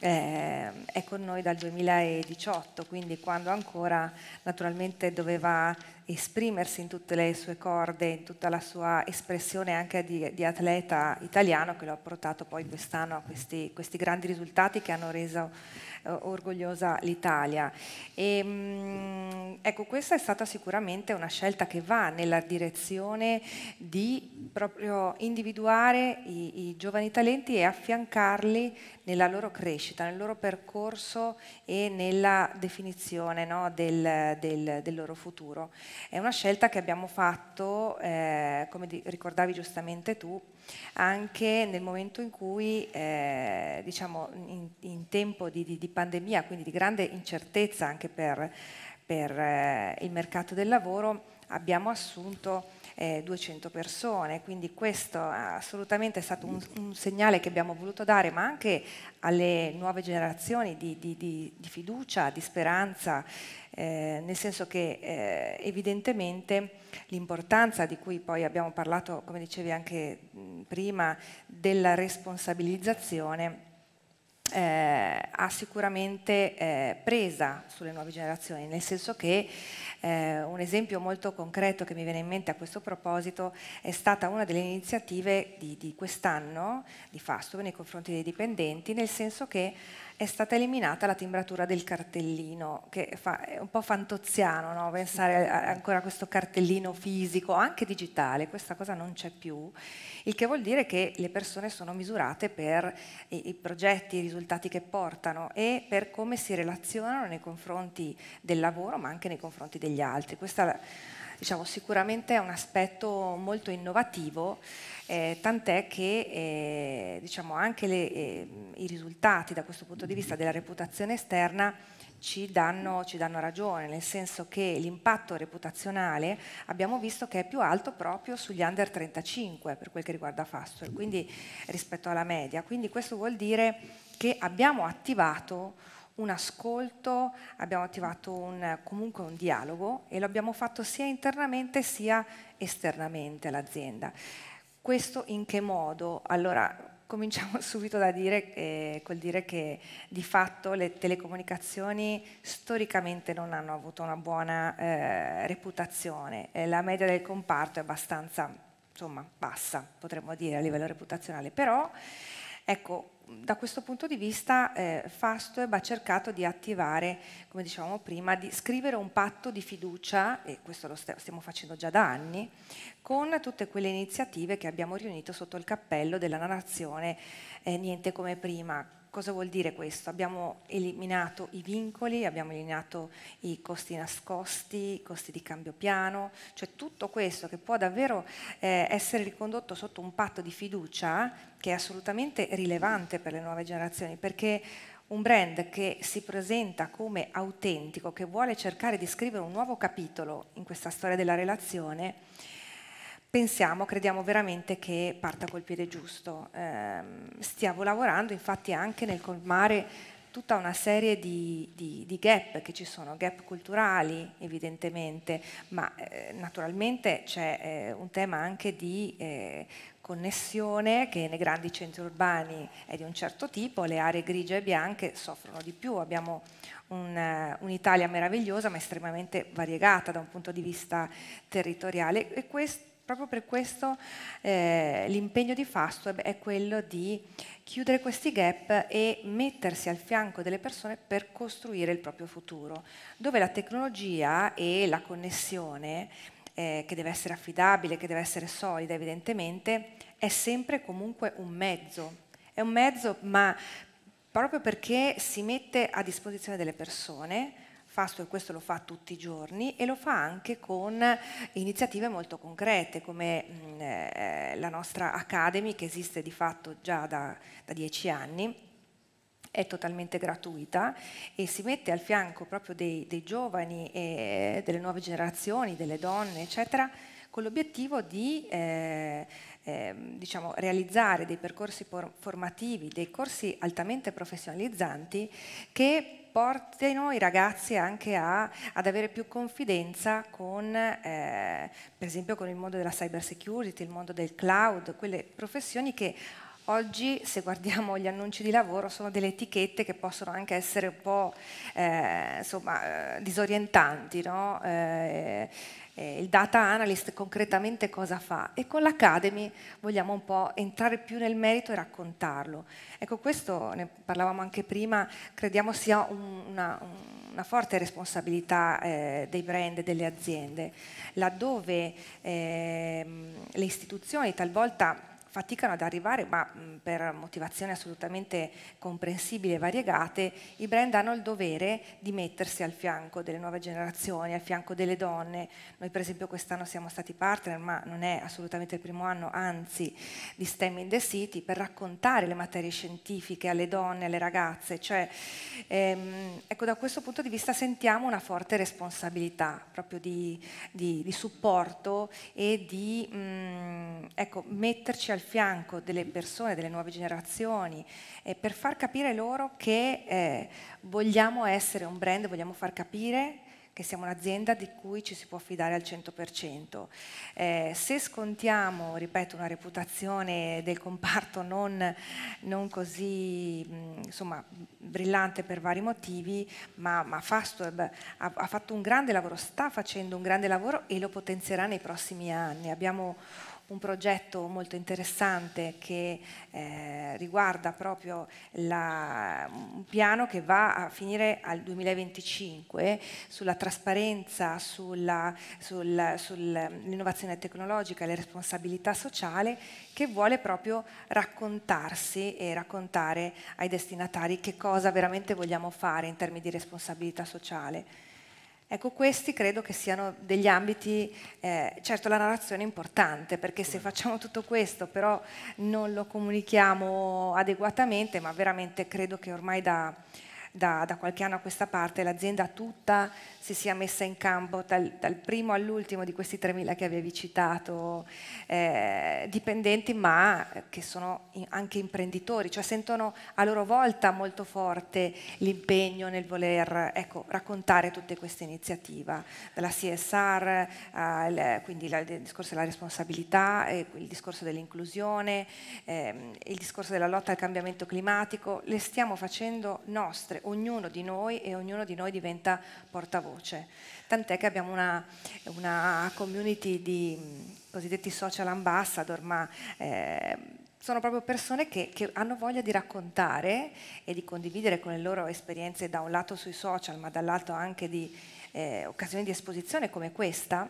eh, è con noi dal 2018, quindi quando ancora naturalmente doveva esprimersi in tutte le sue corde, in tutta la sua espressione anche di, di atleta italiano che lo ha portato poi quest'anno a questi, questi grandi risultati che hanno reso eh, orgogliosa l'Italia. E, ehm, mh, ecco, questa è stata sicuramente una scelta che va nella direzione di proprio individuare i, i giovani talenti e affiancarli nella loro crescita, nel loro percorso e nella definizione no, del, del, del loro futuro. È una scelta che abbiamo fatto, eh, come ricordavi giustamente tu, anche nel momento in cui, eh, diciamo, in, in tempo di, di, di, pandemia, quindi di grande incertezza anche per, per eh, il mercato del lavoro, abbiamo assunto eh, 200 persone, quindi questo assolutamente è stato un, un, segnale che abbiamo voluto dare, ma anche alle nuove generazioni di, di, di, di fiducia, di speranza, eh, nel senso che eh, evidentemente l'importanza di cui poi abbiamo parlato, come dicevi anche prima, della responsabilizzazione eh, ha sicuramente eh, presa sulle nuove generazioni, nel senso che eh, un esempio molto concreto che mi viene in mente a questo proposito è stata una delle iniziative di, di quest'anno di Fasto nei confronti dei dipendenti, nel senso che è stata eliminata la timbratura del cartellino, che fa, è un po' fantoziano no? pensare a, ancora a questo cartellino fisico, anche digitale, questa cosa non c'è più, il che vuol dire che le persone sono misurate per i, i progetti, i risultati che portano e per come si relazionano nei confronti del lavoro, ma anche nei confronti degli altri. Questa diciamo, sicuramente è un aspetto molto innovativo, eh, tant'è che eh, diciamo, anche le, eh, i risultati da questo punto di vista della reputazione esterna ci danno, ci danno, ragione, nel senso che l'impatto reputazionale abbiamo visto che è più alto proprio sugli under 35 per quel che riguarda Fastware, quindi rispetto alla media. Quindi questo vuol dire che abbiamo attivato un ascolto, abbiamo attivato un, comunque un dialogo e lo abbiamo fatto sia internamente sia esternamente all'azienda. Questo in che modo? Allora, cominciamo subito da dire, eh, col dire che di fatto le telecomunicazioni storicamente non hanno avuto una buona eh, reputazione, eh, la media del comparto è abbastanza insomma, bassa, potremmo dire, a livello reputazionale, però ecco, da questo punto di vista eh, Fastweb ha cercato di attivare, come dicevamo prima, di scrivere un patto di fiducia, e questo lo stiamo facendo già da anni, con tutte quelle iniziative che abbiamo riunito sotto il cappello della narrazione eh, Niente come prima, cosa vuol dire questo? Abbiamo eliminato i vincoli, abbiamo eliminato i costi nascosti, i costi di cambio piano, cioè tutto questo che può davvero eh, essere ricondotto sotto un patto di fiducia che è assolutamente rilevante per le nuove generazioni, perché un brand che si presenta come autentico, che vuole cercare di scrivere un nuovo capitolo in questa storia della relazione, pensiamo, crediamo veramente che parta col piede giusto. Eh, stiamo lavorando infatti anche nel colmare tutta una serie di, di, di, gap che ci sono, gap culturali evidentemente, ma eh, naturalmente c'è eh, un tema anche di eh, connessione che nei grandi centri urbani è di un certo tipo, le aree grigie e bianche soffrono di più, abbiamo eh, un'Italia meravigliosa ma estremamente variegata da un punto di vista territoriale e questo Proprio per questo eh, l'impegno di FastWeb è quello di chiudere questi gap e mettersi al fianco delle persone per costruire il proprio futuro, dove la tecnologia e la connessione, eh, che deve essere affidabile, che deve essere solida evidentemente, è sempre comunque un mezzo. È un mezzo, ma proprio perché si mette a disposizione delle persone, Fasto questo lo fa tutti i giorni e lo fa anche con iniziative molto concrete come mm, eh, la nostra Academy che esiste di fatto già da, da dieci anni è totalmente gratuita e si mette al fianco proprio dei, dei giovani e delle nuove generazioni, delle donne, eccetera, con l'obiettivo di eh, eh, diciamo, realizzare dei percorsi formativi, dei corsi altamente professionalizzanti che portino i ragazzi anche a, ad avere più confidenza con, eh, per esempio, con il mondo della cyber security, il mondo del cloud, quelle professioni che Oggi, se guardiamo gli annunci di lavoro, sono delle etichette che possono anche essere un po' eh, insomma, eh, disorientanti. No? Eh, eh, il data analyst concretamente cosa fa e con l'Academy vogliamo un po' entrare più nel merito e raccontarlo. Ecco, questo ne parlavamo anche prima, crediamo sia un, una, una, forte responsabilità eh, dei brand, e delle aziende, laddove eh, le istituzioni talvolta faticano ad arrivare, ma mm, per motivazioni assolutamente comprensibili e variegate, i brand hanno il dovere di mettersi al fianco delle nuove generazioni, al fianco delle donne. Noi per esempio quest'anno siamo stati partner, ma non è assolutamente il primo anno, anzi, di STEM in the City, per raccontare le materie scientifiche alle donne, alle ragazze. Cioè, ehm, ecco, da questo punto di vista sentiamo una forte responsabilità proprio di, di, di supporto e di mh, mm, ecco, metterci al al fianco delle persone, delle nuove generazioni, eh, per far capire loro che eh, vogliamo essere un brand, vogliamo far capire che siamo un'azienda di cui ci si può fidare al 100%. Eh, se scontiamo, ripeto, una reputazione del comparto non, non così mm, insomma, brillante per vari motivi, ma, ma Fastweb ha, ha fatto un grande lavoro, sta facendo un grande lavoro e lo potenzierà nei prossimi anni. Abbiamo un progetto molto interessante che eh, riguarda proprio la, un piano che va a finire al 2025 sulla trasparenza, sull'innovazione sul, sul, tecnologica e la responsabilità sociale che vuole proprio raccontarsi e raccontare ai destinatari che cosa veramente vogliamo fare in termini di responsabilità sociale Ecco, questi credo che siano degli ambiti, eh, certo la narrazione è importante perché se facciamo tutto questo però non lo comunichiamo adeguatamente, ma veramente credo che ormai da, da, da, qualche anno a questa parte l'azienda tutta si sia messa in campo dal, dal primo all'ultimo di questi 3.000 che avevi citato, eh, dipendenti ma che sono anche imprenditori, cioè sentono a loro volta molto forte l'impegno nel voler ecco, raccontare tutte queste iniziative, dalla CSR, al, quindi la, il discorso della responsabilità, eh, il discorso dell'inclusione, ehm, il discorso della lotta al cambiamento climatico, le stiamo facendo nostre conoscere ognuno di noi e ognuno di noi diventa portavoce. Tant'è che abbiamo una, una community di cosiddetti social ambassador, ma eh, sono proprio persone che, che, hanno voglia di raccontare e di condividere con le loro esperienze da un lato sui social, ma dall'altro anche di eh, occasioni di esposizione come questa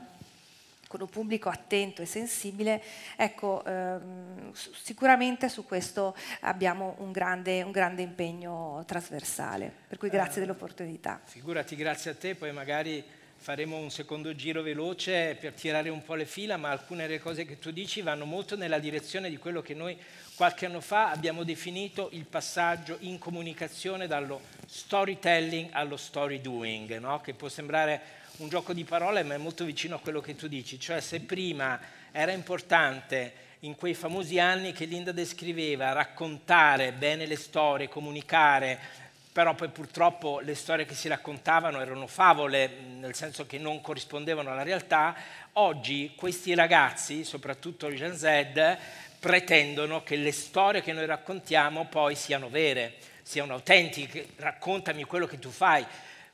con un pubblico attento e sensibile, ecco, ehm, sicuramente su questo abbiamo un grande, un grande impegno trasversale. Per cui grazie eh, dell'opportunità. Figurati, grazie a te, poi magari faremo un secondo giro veloce per tirare un po' le fila, ma alcune delle cose che tu dici vanno molto nella direzione di quello che noi qualche anno fa abbiamo definito il passaggio in comunicazione dallo storytelling allo story doing, no? che può sembrare un gioco di parole, ma è molto vicino a quello che tu dici, cioè se prima era importante in quei famosi anni che Linda descriveva, raccontare bene le storie, comunicare, però poi purtroppo le storie che si raccontavano erano favole, nel senso che non corrispondevano alla realtà, oggi questi ragazzi, soprattutto il Gen Z, pretendono che le storie che noi raccontiamo poi siano vere, siano autentiche, raccontami quello che tu fai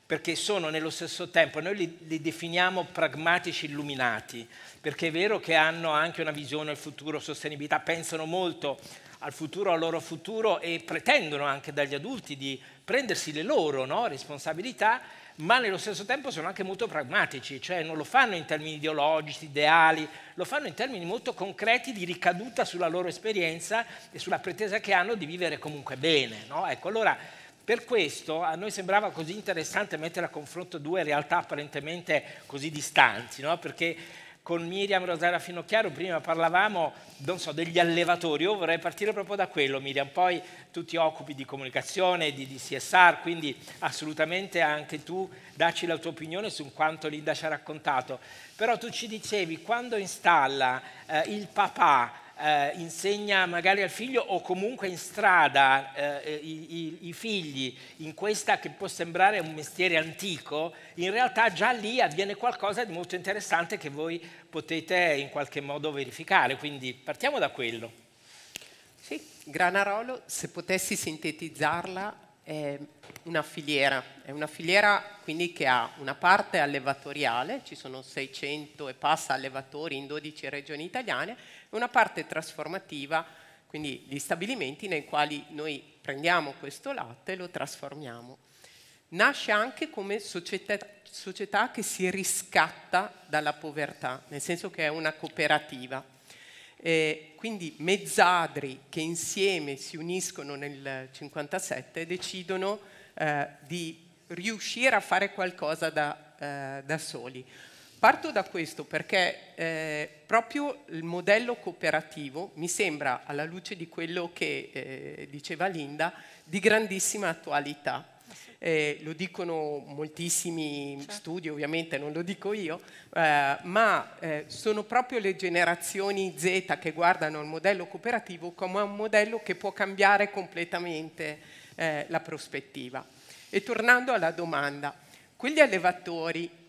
perché sono nello stesso tempo, noi li, li, definiamo pragmatici illuminati, perché è vero che hanno anche una visione del futuro, sostenibilità, pensano molto al futuro, al loro futuro e pretendono anche dagli adulti di prendersi le loro no, responsabilità, ma nello stesso tempo sono anche molto pragmatici, cioè non lo fanno in termini ideologici, ideali, lo fanno in termini molto concreti di ricaduta sulla loro esperienza e sulla pretesa che hanno di vivere comunque bene. No? Ecco, allora, per questo a noi sembrava così interessante mettere a confronto due realtà apparentemente così distanti, no? perché con Miriam Rosara Finocchiaro prima parlavamo, non so, degli allevatori, io vorrei partire proprio da quello Miriam, poi tu ti occupi di comunicazione, di, di CSR, quindi assolutamente anche tu dacci la tua opinione su quanto Linda ci ha raccontato, però tu ci dicevi quando installa eh, il papà eh, insegna magari al figlio o comunque in strada eh, eh, i, i, i, figli in questa che può sembrare un mestiere antico, in realtà già lì avviene qualcosa di molto interessante che voi potete in qualche modo verificare, quindi partiamo da quello. Sì, Granarolo, se potessi sintetizzarla, è una filiera, è una filiera quindi che ha una parte allevatoriale, ci sono 600 e passa allevatori in 12 regioni italiane, una parte trasformativa, quindi gli stabilimenti nei quali noi prendiamo questo latte e lo trasformiamo. Nasce anche come società, società che si riscatta dalla povertà, nel senso che è una cooperativa. Eh, quindi mezzadri che insieme si uniscono nel 1957 decidono eh, di riuscire a fare qualcosa da, eh, da soli. Parto da questo perché eh, proprio il modello cooperativo mi sembra, alla luce di quello che eh, diceva Linda, di grandissima attualità. Ah, eh, lo dicono moltissimi certo. studi, ovviamente non lo dico io, eh, ma eh, sono proprio le generazioni Z che guardano il modello cooperativo come un modello che può cambiare completamente eh, la prospettiva. E tornando alla domanda, quegli allevatori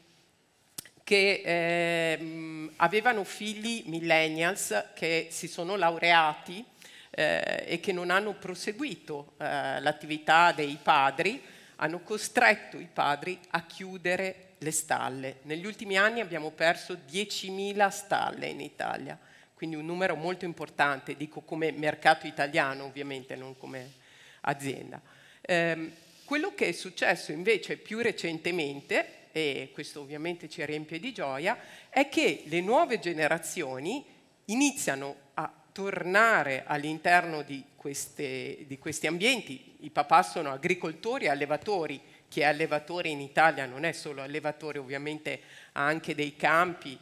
che eh, avevano figli millennials che si sono laureati eh, e che non hanno proseguito eh, l'attività dei padri, hanno costretto i padri a chiudere le stalle. Negli ultimi anni abbiamo perso 10.000 stalle in Italia, quindi un numero molto importante, dico come mercato italiano ovviamente, non come azienda. Ehm, quello che è successo invece più recentemente e questo ovviamente ci riempie di gioia, è che le nuove generazioni iniziano a tornare all'interno di, queste, di questi ambienti. I papà sono agricoltori e allevatori, chi è allevatore in Italia non è solo allevatore, ovviamente ha anche dei campi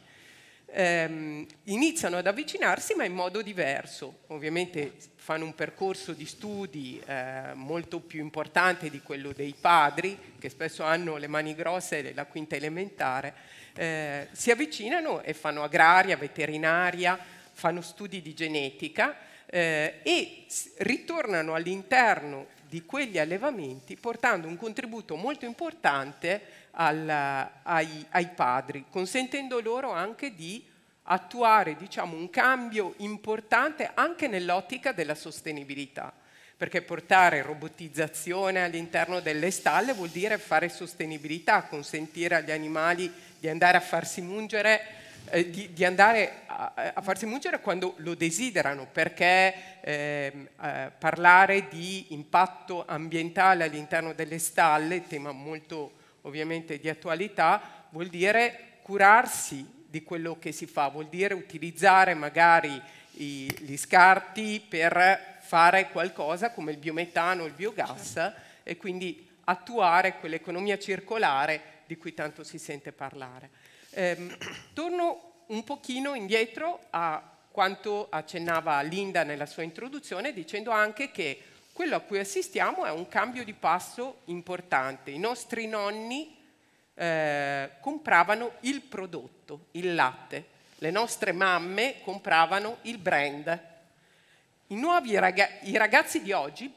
ehm, iniziano ad avvicinarsi ma in modo diverso. Ovviamente fanno un percorso di studi eh, molto più importante di quello dei padri, che spesso hanno le mani grosse della quinta elementare, eh, si avvicinano e fanno agraria, veterinaria, fanno studi di genetica eh, e ritornano all'interno di quegli allevamenti portando un contributo molto importante al, ai, ai, padri, consentendo loro anche di attuare diciamo, un cambio importante anche nell'ottica della sostenibilità, perché portare robotizzazione all'interno delle stalle vuol dire fare sostenibilità, consentire agli animali di andare a farsi mungere eh, di, di, andare a, a, farsi mungere quando lo desiderano, perché eh, eh, parlare di impatto ambientale all'interno delle stalle, tema molto ovviamente di attualità, vuol dire curarsi di quello che si fa, vuol dire utilizzare magari i, gli scarti per fare qualcosa come il biometano, il biogas certo. e quindi attuare quell'economia circolare di cui tanto si sente parlare. Eh, torno un pochino indietro a quanto accennava Linda nella sua introduzione dicendo anche che quello a cui assistiamo è un cambio di passo importante. I nostri nonni eh, compravano il prodotto, il latte. Le nostre mamme compravano il brand. I nuovi raga- i ragazzi di oggi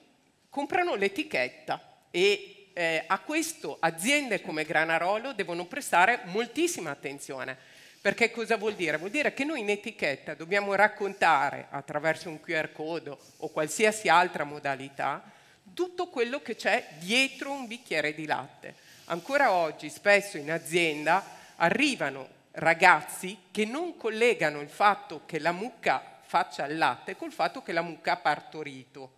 comprano l'etichetta e eh, a questo aziende come Granarolo devono prestare moltissima attenzione perché cosa vuol dire? Vuol dire che noi in etichetta dobbiamo raccontare attraverso un QR code o qualsiasi altra modalità tutto quello che c'è dietro un bicchiere di latte. Ancora oggi spesso in azienda arrivano ragazzi che non collegano il fatto che la mucca faccia il latte col fatto che la mucca ha partorito.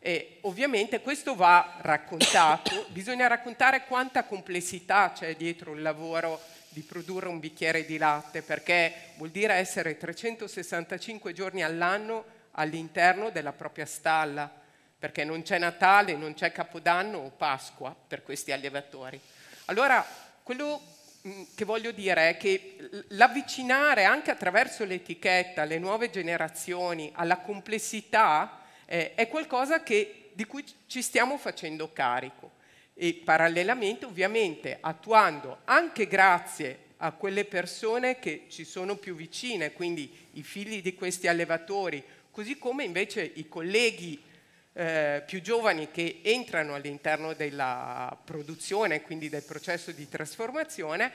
E ovviamente questo va raccontato, bisogna raccontare quanta complessità c'è dietro il lavoro di produrre un bicchiere di latte, perché vuol dire essere 365 giorni all'anno all'interno della propria stalla, perché non c'è Natale, non c'è Capodanno o Pasqua per questi allevatori. Allora, quello mm, che voglio dire è che l'avvicinare anche attraverso l'etichetta le nuove generazioni alla complessità eh, è qualcosa che, di cui ci stiamo facendo carico e parallelamente ovviamente attuando anche grazie a quelle persone che ci sono più vicine, quindi i figli di questi allevatori, così come invece i colleghi eh, più giovani che entrano all'interno della produzione, quindi del processo di trasformazione,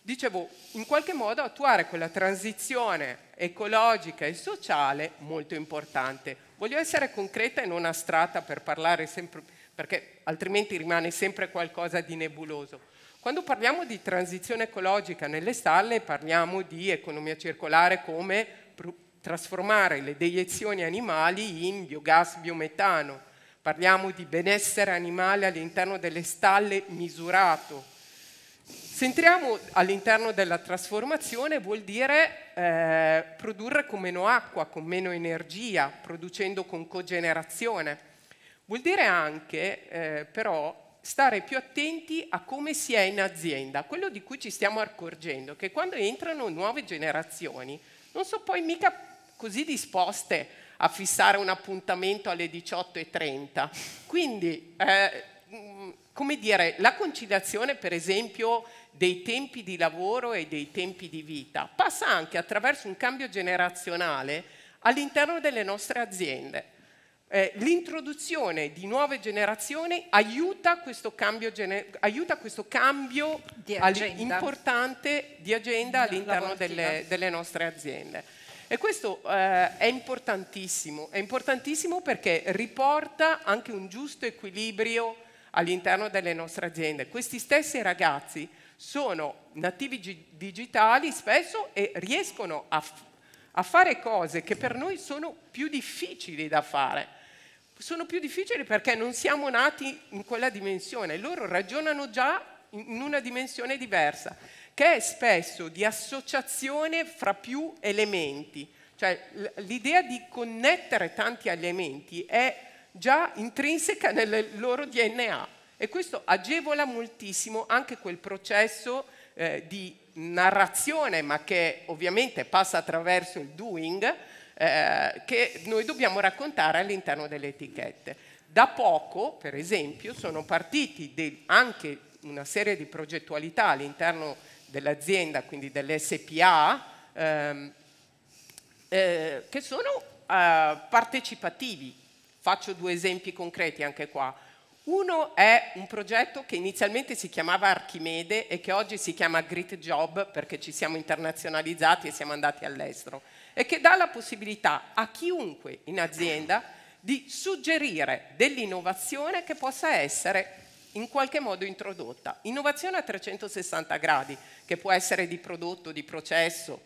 dicevo, in qualche modo attuare quella transizione ecologica e sociale molto importante. Voglio essere concreta e non astratta per parlare sempre perché altrimenti rimane sempre qualcosa di nebuloso. Quando parliamo di transizione ecologica nelle stalle parliamo di economia circolare come trasformare le deiezioni animali in biogas, biometano, parliamo di benessere animale all'interno delle stalle misurato. Se entriamo all'interno della trasformazione vuol dire eh, produrre con meno acqua, con meno energia, producendo con cogenerazione Vuol dire anche eh, però stare più attenti a come si è in azienda, quello di cui ci stiamo accorgendo, è che quando entrano nuove generazioni non sono poi mica così disposte a fissare un appuntamento alle 18.30. Quindi, eh, mm, come dire, la conciliazione per esempio dei tempi di lavoro e dei tempi di vita passa anche attraverso un cambio generazionale all'interno delle nostre aziende. Eh, l'introduzione di nuove generazioni aiuta questo cambio, gener- aiuta questo cambio di importante di agenda all'interno delle, delle, nostre aziende. E questo eh, è importantissimo, è importantissimo perché riporta anche un giusto equilibrio all'interno delle nostre aziende. Questi stessi ragazzi sono nativi gi- digitali spesso e riescono a, f- a fare cose che per noi sono più difficili da fare sono più difficili perché non siamo nati in quella dimensione, loro ragionano già in una dimensione diversa, che è spesso di associazione fra più elementi, cioè l'idea di connettere tanti elementi è già intrinseca nel loro DNA e questo agevola moltissimo anche quel processo eh, di narrazione, ma che ovviamente passa attraverso il doing, eh, che noi dobbiamo raccontare all'interno delle etichette. Da poco, per esempio, sono partiti dei, anche una serie di progettualità all'interno dell'azienda, quindi dell'SPA, ehm, eh, che sono eh, partecipativi. Faccio due esempi concreti anche qua. Uno è un progetto che inizialmente si chiamava Archimede e che oggi si chiama Grit Job perché ci siamo internazionalizzati e siamo andati all'estero e che dà la possibilità a chiunque in azienda di suggerire dell'innovazione che possa essere in qualche modo introdotta. Innovazione a 360 gradi, che può essere di prodotto, di processo,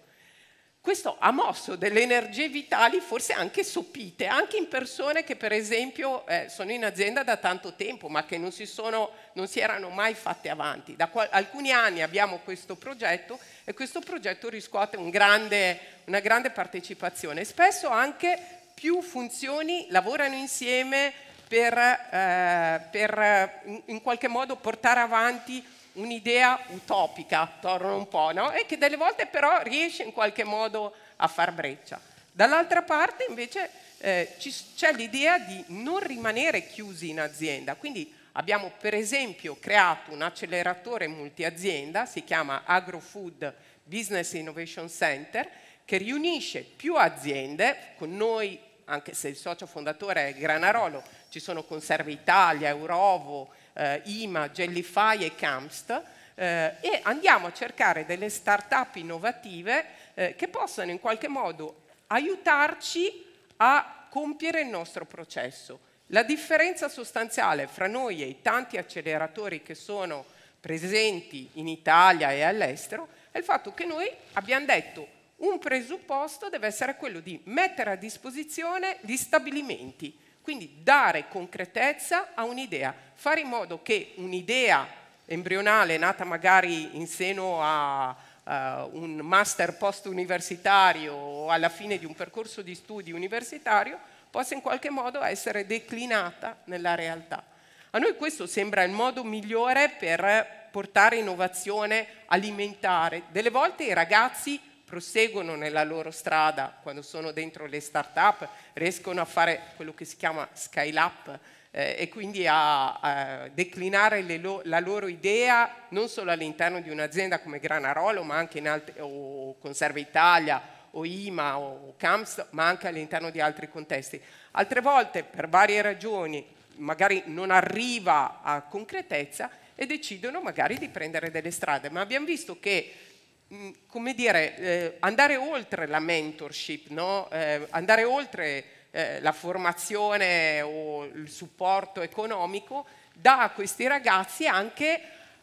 questo ha mosso delle energie vitali forse anche sopite, anche in persone che per esempio eh, sono in azienda da tanto tempo ma che non si, sono, non si erano mai fatte avanti. Da qual- alcuni anni abbiamo questo progetto e questo progetto riscuote un grande, una grande partecipazione. Spesso anche più funzioni lavorano insieme per, eh, per eh, in qualche modo portare avanti un'idea utopica, torno un po', no? e che delle volte però riesce in qualche modo a far breccia. Dall'altra parte invece eh, c'è l'idea di non rimanere chiusi in azienda, quindi abbiamo per esempio creato un acceleratore multiazienda, si chiama AgroFood Business Innovation Center, che riunisce più aziende, con noi anche se il socio fondatore è Granarolo, ci sono Conserve Italia, Eurovo, eh, IMA, Gellify e Camst, eh, e andiamo a cercare delle start-up innovative eh, che possano in qualche modo aiutarci a compiere il nostro processo. La differenza sostanziale fra noi e i tanti acceleratori che sono presenti in Italia e all'estero è il fatto che noi abbiamo detto un presupposto deve essere quello di mettere a disposizione gli stabilimenti, quindi dare concretezza a un'idea, fare in modo che un'idea embrionale nata magari in seno a uh, un master post universitario o alla fine di un percorso di studi universitario possa in qualche modo essere declinata nella realtà. A noi questo sembra il modo migliore per portare innovazione, alimentare. Delle volte i ragazzi proseguono nella loro strada quando sono dentro le start-up, riescono a fare quello che si chiama scale-up eh, e quindi a, a declinare lo, la loro idea non solo all'interno di un'azienda come Granarolo, ma anche in altre, o Conserve Italia o IMA o CAMS, ma anche all'interno di altri contesti. Altre volte, per varie ragioni, magari non arriva a concretezza e decidono magari di prendere delle strade, ma abbiamo visto che Mm, come dire, eh, andare oltre la mentorship, no? eh, andare oltre eh, la formazione o il supporto economico, dà a questi ragazzi anche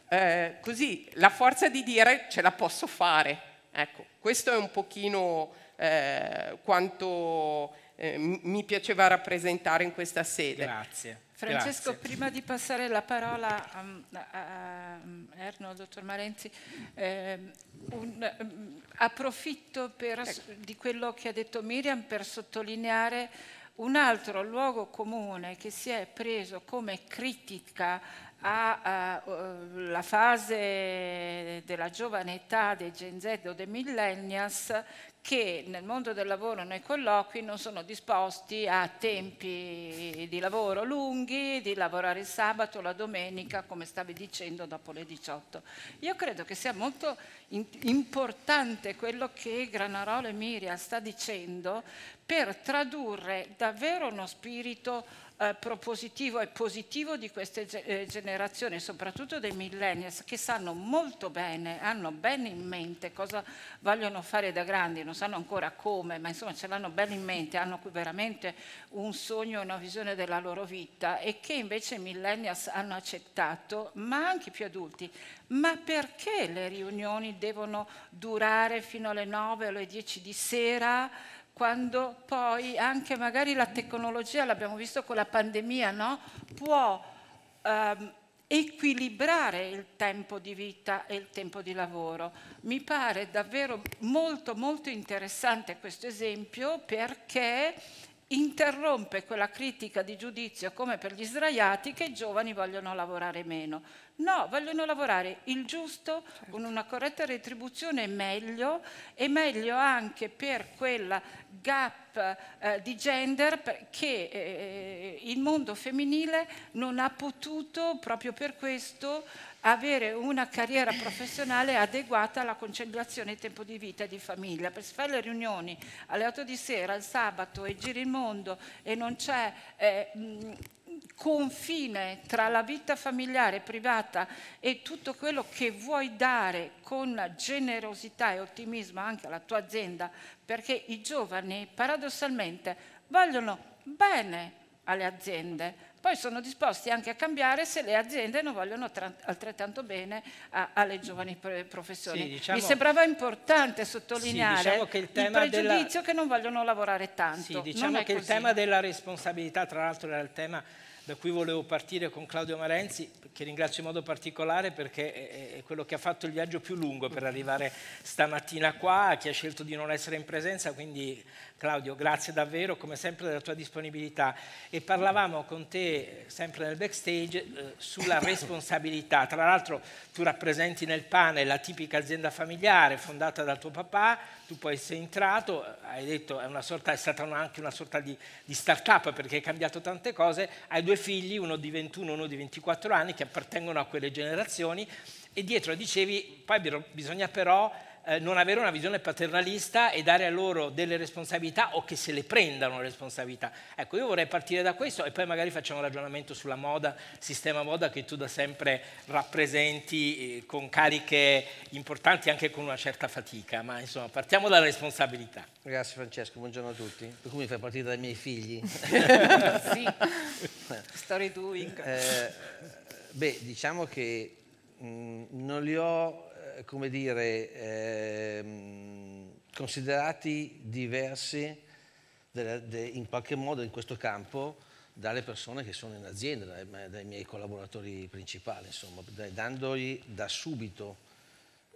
eh, così la forza di dire ce la posso fare. Ecco, questo è un pochino eh, quanto mi piaceva rappresentare in questa sede. Grazie. Francesco, Grazie. prima di passare la parola a, a, a Erno, dottor Marenzi, eh, un, um, approfitto per, di quello che ha detto Miriam per sottolineare un altro luogo comune che si è preso come critica alla fase della giovane età dei Gen Z o dei millennials che nel mondo del lavoro nei colloqui non sono disposti a tempi di lavoro lunghi, di lavorare il sabato, la domenica, come stavi dicendo, dopo le 18. Io credo che sia molto importante quello che Granarola e Miria sta dicendo per tradurre davvero uno spirito eh, propositivo e positivo di queste eh, generazioni, soprattutto dei millennials, che sanno molto bene, hanno ben in mente cosa vogliono fare da grandi, non sanno ancora come, ma insomma ce l'hanno ben in mente, hanno veramente un sogno, una visione della loro vita e che invece i millennials hanno accettato, ma anche i più adulti. Ma perché le riunioni devono durare fino alle 9 o alle 10 di sera? quando poi anche magari la tecnologia, l'abbiamo visto con la pandemia, no? può ehm, equilibrare il tempo di vita e il tempo di lavoro. Mi pare davvero molto molto interessante questo esempio perché interrompe quella critica di giudizio come per gli sdraiati che i giovani vogliono lavorare meno. No, vogliono lavorare il giusto, certo. con una corretta retribuzione meglio e meglio anche per quel gap eh, di gender che eh, il mondo femminile non ha potuto proprio per questo avere una carriera professionale adeguata alla conciliazione tempo di vita e di famiglia. Per fare le riunioni alle 8 di sera, il sabato e giri il mondo e non c'è... Eh, confine tra la vita familiare privata e tutto quello che vuoi dare con generosità e ottimismo anche alla tua azienda, perché i giovani paradossalmente vogliono bene alle aziende, poi sono disposti anche a cambiare se le aziende non vogliono altrettanto bene a, alle giovani professioni. Sì, diciamo, Mi sembrava importante sottolineare sì, diciamo che il, tema il pregiudizio della... che non vogliono lavorare tanto. Sì, diciamo che così. il tema della responsabilità, tra l'altro, era il tema da cui volevo partire con Claudio Marenzi, che ringrazio in modo particolare perché è quello che ha fatto il viaggio più lungo per arrivare stamattina qua, che ha scelto di non essere in presenza, quindi Claudio grazie davvero come sempre della tua disponibilità e parlavamo con te sempre nel backstage eh, sulla responsabilità, tra l'altro tu rappresenti nel pane la tipica azienda familiare fondata da tuo papà, tu poi sei entrato, hai detto è, una sorta, è stata anche una sorta di, di start-up perché hai cambiato tante cose, hai due figli, uno di 21, uno di 24 anni, che appartengono a quelle generazioni, e dietro dicevi, poi bisogna però eh, non avere una visione paternalista e dare a loro delle responsabilità o che se le prendano responsabilità. Ecco, io vorrei partire da questo e poi magari facciamo un ragionamento sulla moda, sistema moda che tu da sempre rappresenti eh, con cariche importanti anche con una certa fatica, ma insomma partiamo dalla responsabilità. Grazie Francesco, buongiorno a tutti. Per cui mi fai partire dai miei figli? sì, story doing. Eh, beh, diciamo che mh, mm, non li ho eh, come dire, ehm, considerati diversi de, de, in qualche modo in questo campo dalle persone che sono in azienda, dai, dai miei collaboratori principali, insomma, dandogli da subito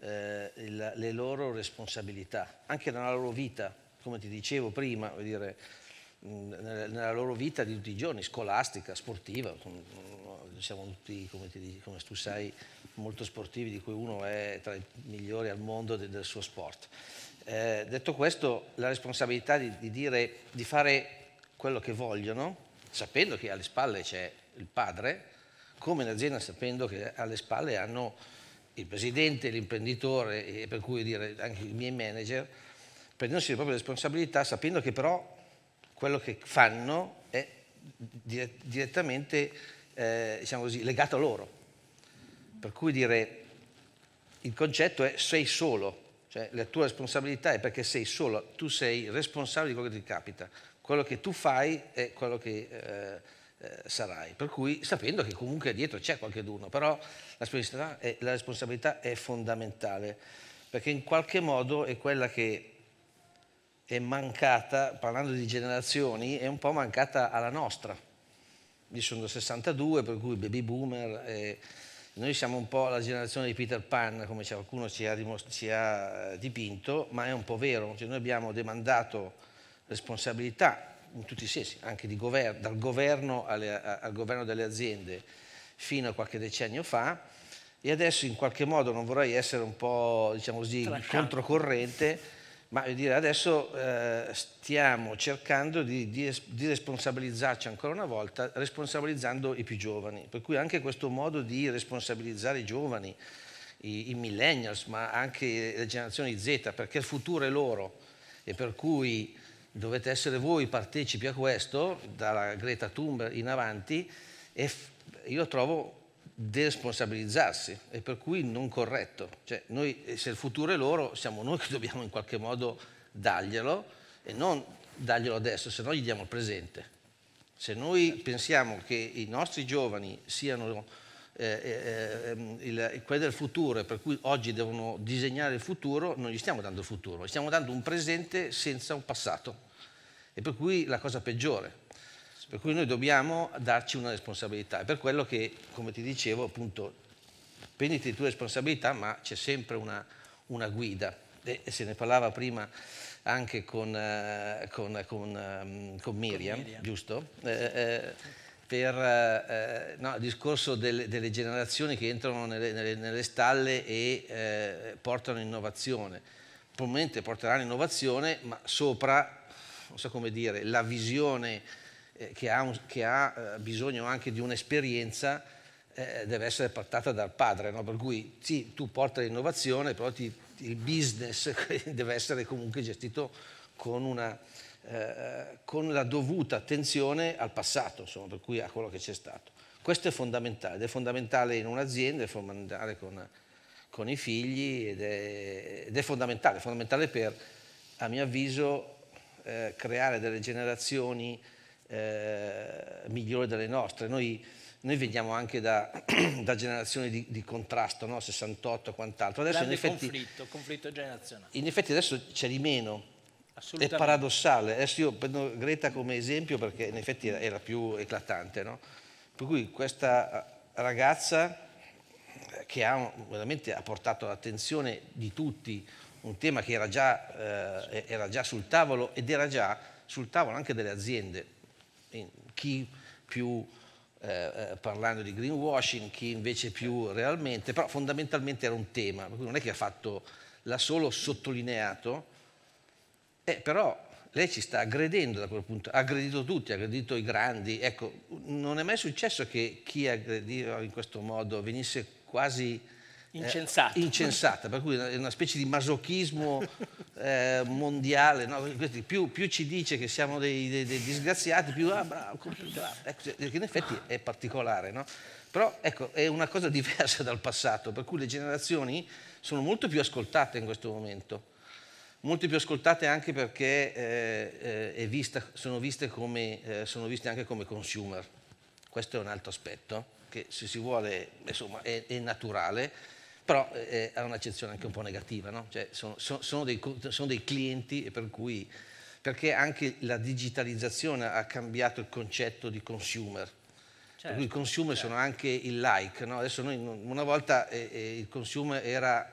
eh, la, le loro responsabilità, anche nella loro vita, come ti dicevo prima, vuol dire, nella loro vita di tutti i giorni, scolastica, sportiva, siamo tutti, come, ti, come tu sai, molto sportivi, di cui uno è tra i migliori al mondo de, del suo sport. Eh, detto questo, la responsabilità di, di, dire, di fare quello che vogliono, sapendo che alle spalle c'è il padre, come l'azienda sapendo che alle spalle hanno il presidente, l'imprenditore e per cui dire anche i miei manager, prendendosi le proprie responsabilità, sapendo che però quello che fanno è direttamente eh, diciamo così, legato a loro. Per cui dire, il concetto è sei solo, cioè la tua responsabilità è perché sei solo, tu sei responsabile di quello che ti capita, quello che tu fai è quello che eh, eh, sarai, per cui sapendo che comunque dietro c'è qualcheduno, però la responsabilità, è, la responsabilità è fondamentale, perché in qualche modo è quella che è mancata, parlando di generazioni, è un po' mancata alla nostra. Io sono 62, per cui baby boomer... È, eh, noi siamo un po' la generazione di Peter Pan, come qualcuno ci ha, ci ha eh, dipinto, ma è un po' vero, cioè noi abbiamo demandato responsabilità in tutti i sensi, anche gover dal governo alle, al governo delle aziende fino a qualche decennio fa e adesso in qualche modo non vorrei essere un po' diciamo così Tracca. controcorrente, ma dire, adesso eh, stiamo cercando di, di, di, responsabilizzarci ancora una volta, responsabilizzando i più giovani. Per cui anche questo modo di responsabilizzare i giovani, i, i millennials, ma anche le generazioni Z, perché il futuro è loro e per cui dovete essere voi partecipi a questo, dalla Greta Thunberg in avanti, e io trovo deresponsabilizzarsi e per cui non corretto. Cioè, noi, eh, se il futuro è loro, siamo noi che dobbiamo in qualche modo darglielo e non darglielo adesso, se no gli diamo il presente. Se noi pensiamo che i nostri giovani siano eh, eh, ehm, il, quelli del futuro e per cui oggi devono disegnare il futuro, non gli stiamo dando il futuro, gli stiamo dando un presente senza un passato. E per cui la cosa peggiore, per cui noi dobbiamo darci una responsabilità. È per quello che, come ti dicevo, appunto, prenditi le tue responsabilità, ma c'è sempre una, una guida. E se ne parlava prima anche con, eh, con, con, ehm, con Miriam, Miriam, giusto? Sì. Eh, eh, per eh, no, il discorso delle, delle, generazioni che entrano nelle, nelle, nelle stalle e eh, portano innovazione. Probabilmente porteranno innovazione, ma sopra, non so come dire, la visione eh, che ha, un, che ha eh, bisogno anche di un'esperienza, eh, deve essere portata dal padre, no? per cui sì, tu porti l'innovazione, però ti, il business deve essere comunque gestito con, una, eh, eh, con la dovuta attenzione al passato, insomma, per cui a quello che c'è stato. Questo è fondamentale, ed è fondamentale in un'azienda, è fondamentale con, con i figli ed è, ed è fondamentale, fondamentale per, a mio avviso, eh, creare delle generazioni eh, migliore delle nostre. Noi, noi veniamo anche da, da generazioni di, di contrasto, no? 68 e quant'altro. Adesso in effetti, conflitto, conflitto generazionale. In effetti adesso c'è di meno. È paradossale. Adesso io prendo Greta come esempio perché in effetti era più eclatante. No? Per cui questa eh, ragazza eh, che ha, veramente ha portato all'attenzione di tutti un tema che era già, eh, era già sul tavolo ed era già sul tavolo anche delle aziende chi più eh, eh, parlando di greenwashing, chi invece più realmente, però fondamentalmente era un tema, non è che ha fatto, l'ha solo sottolineato, eh, però lei ci sta aggredendo da quel punto, ha aggredito tutti, ha aggredito i grandi, ecco, non è mai successo che chi aggrediva in questo modo venisse quasi Incensata. Eh, incensata, per cui è una specie di masochismo eh, mondiale. No? Più, più, ci dice che siamo dei, dei, dei disgraziati, più ah, bravo, bravo. Ecco, cioè, in effetti è particolare. No? Però ecco, è una cosa diversa dal passato, per cui le generazioni sono molto più ascoltate in questo momento. Molte più ascoltate anche perché eh, eh vista, sono, viste come, eh, sono viste anche come consumer. Questo è un altro aspetto che se si vuole, insomma, è, è naturale però eh, ha eh, un'accezione anche un po' negativa, no? cioè, sono, sono, sono, dei, sono, dei, clienti per cui, perché anche la digitalizzazione ha cambiato il concetto di consumer. Certo, per cui il certo, consumer certo. sono anche il like, no? adesso noi una volta eh, eh, il consumer era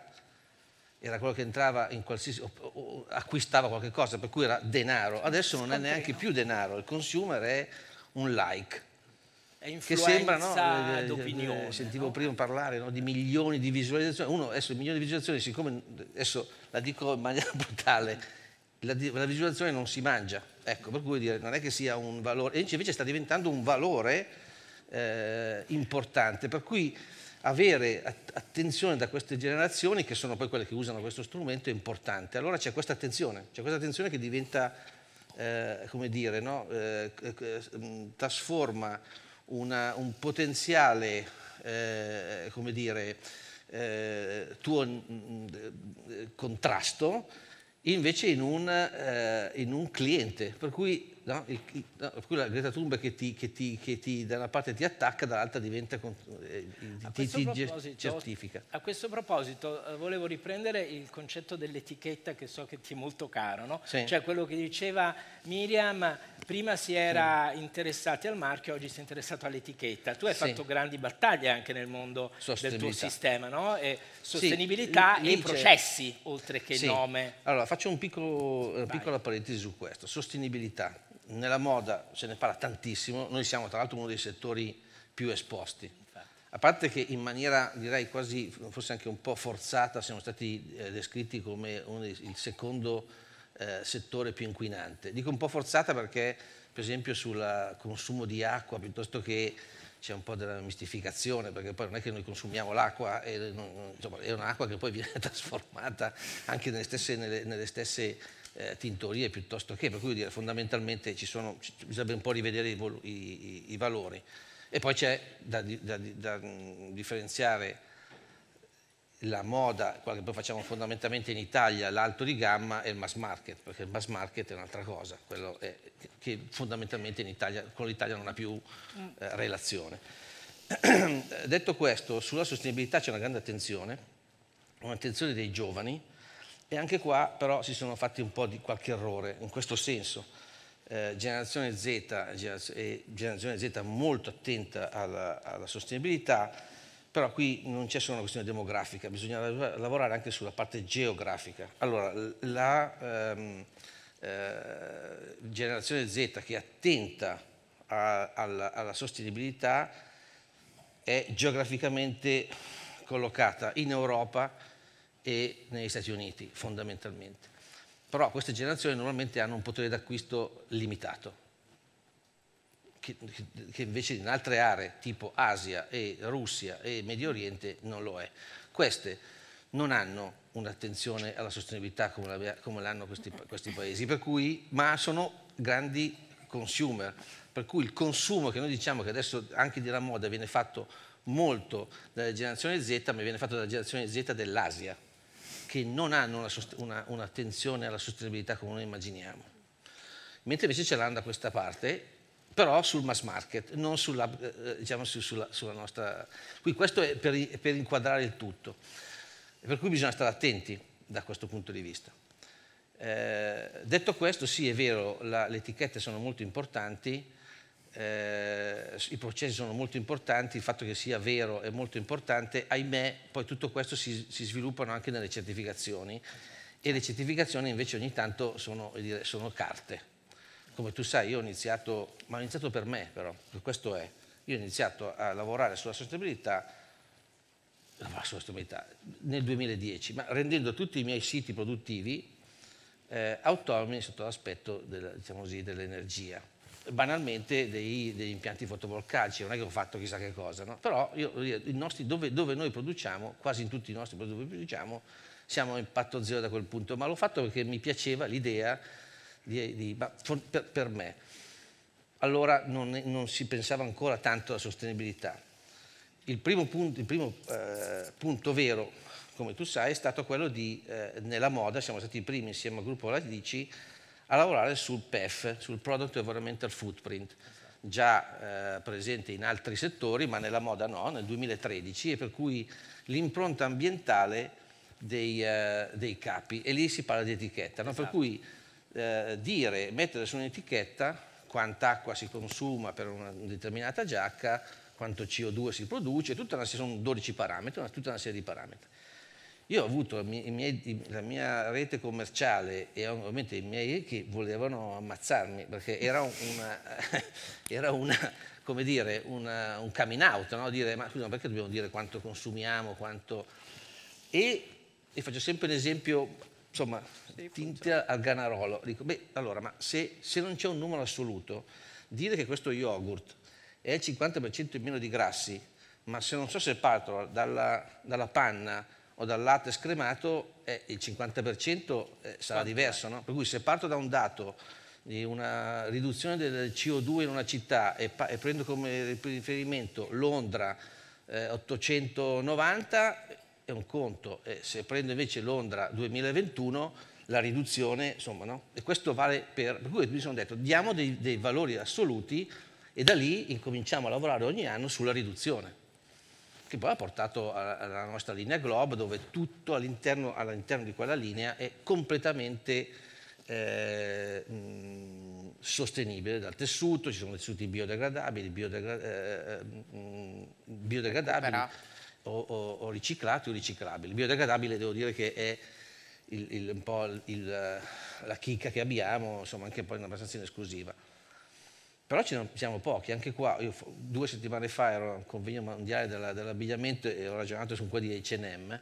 era quello che entrava in qualsiasi, o, o, acquistava qualche cosa, per cui era denaro. Adesso non è neanche più denaro, il consumer è un like che sembrano eh, eh, d'opinione. Eh, sentivo no? prima parlare no, di milioni di visualizzazioni. Uno adesso milioni di visualizzazioni, siccome adesso la dico in maniera brutale, la, la visualizzazione non si mangia. Ecco, per cui dire, non è che sia un valore, invece sta diventando un valore eh, importante. Per cui avere attenzione da queste generazioni, che sono poi quelle che usano questo strumento, è importante. Allora c'è questa attenzione, c'è questa attenzione che diventa, eh, come dire, no? eh, trasforma una, un potenziale, eh, come dire, eh, tuo mh, mm, eh, contrasto invece in un, eh, in un cliente, per cui no? il, il, no, quella Greta Thunberg che, ti, che, ti, che ti, da una parte ti attacca, dall'altra diventa, eh, ti, ti certifica. A questo proposito eh, volevo riprendere il concetto dell'etichetta che so che ti è molto caro, no? sì. cioè quello che diceva Miriam, prima si era sì. interessati al marchio, oggi si è interessato all'etichetta. Tu hai sì. fatto grandi battaglie anche nel mondo del tuo sistema, no? e sostenibilità e i processi, oltre che il nome. Allora, faccio un piccolo, piccola parentesi su questo. Sostenibilità nella moda se ne parla tantissimo, noi siamo tra l'altro uno dei settori più esposti. A parte che in maniera direi quasi, forse anche un po' forzata, siamo stati eh, descritti come dei, il secondo eh, settore più inquinante. Dico un po' forzata perché per esempio sul consumo di acqua piuttosto che c'è un po' della mistificazione, perché poi non è che noi consumiamo l'acqua, è, insomma, è un'acqua che poi viene trasformata anche nelle stesse, nelle, nelle stesse eh, tintorie piuttosto che, per cui dire, fondamentalmente ci sono, ci, bisogna un po' rivedere i, volo, i, i, i valori. E poi c'è da, da, da, da, mm, differenziare la moda, quella che poi facciamo fondamentalmente in Italia, l'alto di gamma e il mass market, perché il mass market è un'altra cosa, quello è, che fondamentalmente in Italia, con l'Italia non ha più eh, relazione. Detto questo, sulla sostenibilità c'è una grande attenzione, un'attenzione dei giovani, e anche qua però si sono fatti un po' di qualche errore, in questo senso. Eh, generazione Z e generazione Z molto attenta alla, alla sostenibilità, però qui non c'è solo una questione demografica, bisogna lavorare anche sulla parte geografica. Allora, la ehm, eh, generazione Z che è attenta a, alla, alla sostenibilità è geograficamente collocata in Europa, e negli Stati Uniti fondamentalmente. Però queste generazioni normalmente hanno un potere d'acquisto limitato, che, che invece in altre aree tipo Asia e Russia e Medio Oriente non lo è. Queste non hanno un'attenzione alla sostenibilità come, l'hanno questi, questi, paesi, cui, ma sono grandi consumer, per cui il consumo che noi diciamo che adesso anche della moda viene fatto molto dalla generazione Z, ma viene fatto dalla generazione Z dell'Asia, che non hanno un'attenzione una, una alla sostenibilità come noi immaginiamo. Mentre invece ce l'hanno da questa parte, però sul mass market, non sulla, eh, eh, diciamo, sulla, sulla nostra... Qui questo è per, per inquadrare il tutto, per cui bisogna stare attenti da questo punto di vista. Eh, detto questo, sì, è vero, la, le etichette sono molto importanti, eh, i processi sono molto importanti, il fatto che sia vero è molto importante, ahimè poi tutto questo si, si sviluppano anche nelle certificazioni e le certificazioni invece ogni tanto sono, dire, sono carte. Come tu sai io ho iniziato, ma ho iniziato per me però, questo è, io ho iniziato a lavorare sulla sostenibilità nel 2010, ma rendendo tutti i miei siti produttivi eh, autonomi sotto l'aspetto diciamo dell'energia. Diciamo banalmente dei, degli impianti fotovoltaici, non è che ho fatto chissà che cosa, no? però io, nostri, dove, dove, noi produciamo, quasi in tutti i nostri prodotti produciamo, siamo a impatto zero da quel punto, ma l'ho fatto perché mi piaceva l'idea di, di, per, per, me. Allora non, non, si pensava ancora tanto alla sostenibilità. Il primo, punto, il primo eh, punto vero, come tu sai, è stato quello di, eh, nella moda, siamo stati i primi insieme al gruppo Radici, a lavorare sul PEF, sul Product Environmental Footprint, già eh, presente in altri settori, ma nella moda no, nel 2013, e per cui l'impronta ambientale dei, eh, dei, capi. E lì si parla di etichetta, no? esatto. per cui eh, dire, mettere su un'etichetta quanta acqua si consuma per una determinata giacca, quanto CO2 si produce, tutta una, sono 12 parametri, tutta una serie di parametri. Io ho avuto miei, la mia rete commerciale e ovviamente i miei che volevano ammazzarmi perché era, una, era una, come dire, una, un coming out, no? dire ma scusa perché dobbiamo dire quanto consumiamo, quanto... E, e faccio sempre l'esempio, insomma, sì, tinta al ganarolo. Dico, beh, allora, ma se, se non c'è un numero assoluto, dire che questo yogurt è il 50% in meno di grassi, ma se non so se parto dalla, dalla panna o dal latte scremato eh, il 50% eh, sarà diverso. No? Per cui se parto da un dato di una riduzione del CO2 in una città e, e prendo come riferimento Londra eh, 890 è un conto, e se prendo invece Londra 2021 la riduzione, insomma, no? E questo vale per... Per cui mi sono detto, diamo dei, dei valori assoluti e da lì incominciamo a lavorare ogni anno sulla riduzione che poi ha portato alla nostra linea Globe dove tutto all'interno, all di quella linea è completamente eh, mh, sostenibile dal tessuto, ci sono tessuti biodegradabili, biodegra eh, eh mh, biodegradabili o, o, o, riciclati o riciclabili. biodegradabile devo dire che è il, il, un po' il, eh, la chicca che abbiamo, insomma anche poi in una abbastanza esclusiva. Però ci siamo pochi, anche qua, io due settimane fa ero a un convegno mondiale della, dell'abbigliamento e ho ragionato su quelli di H&M,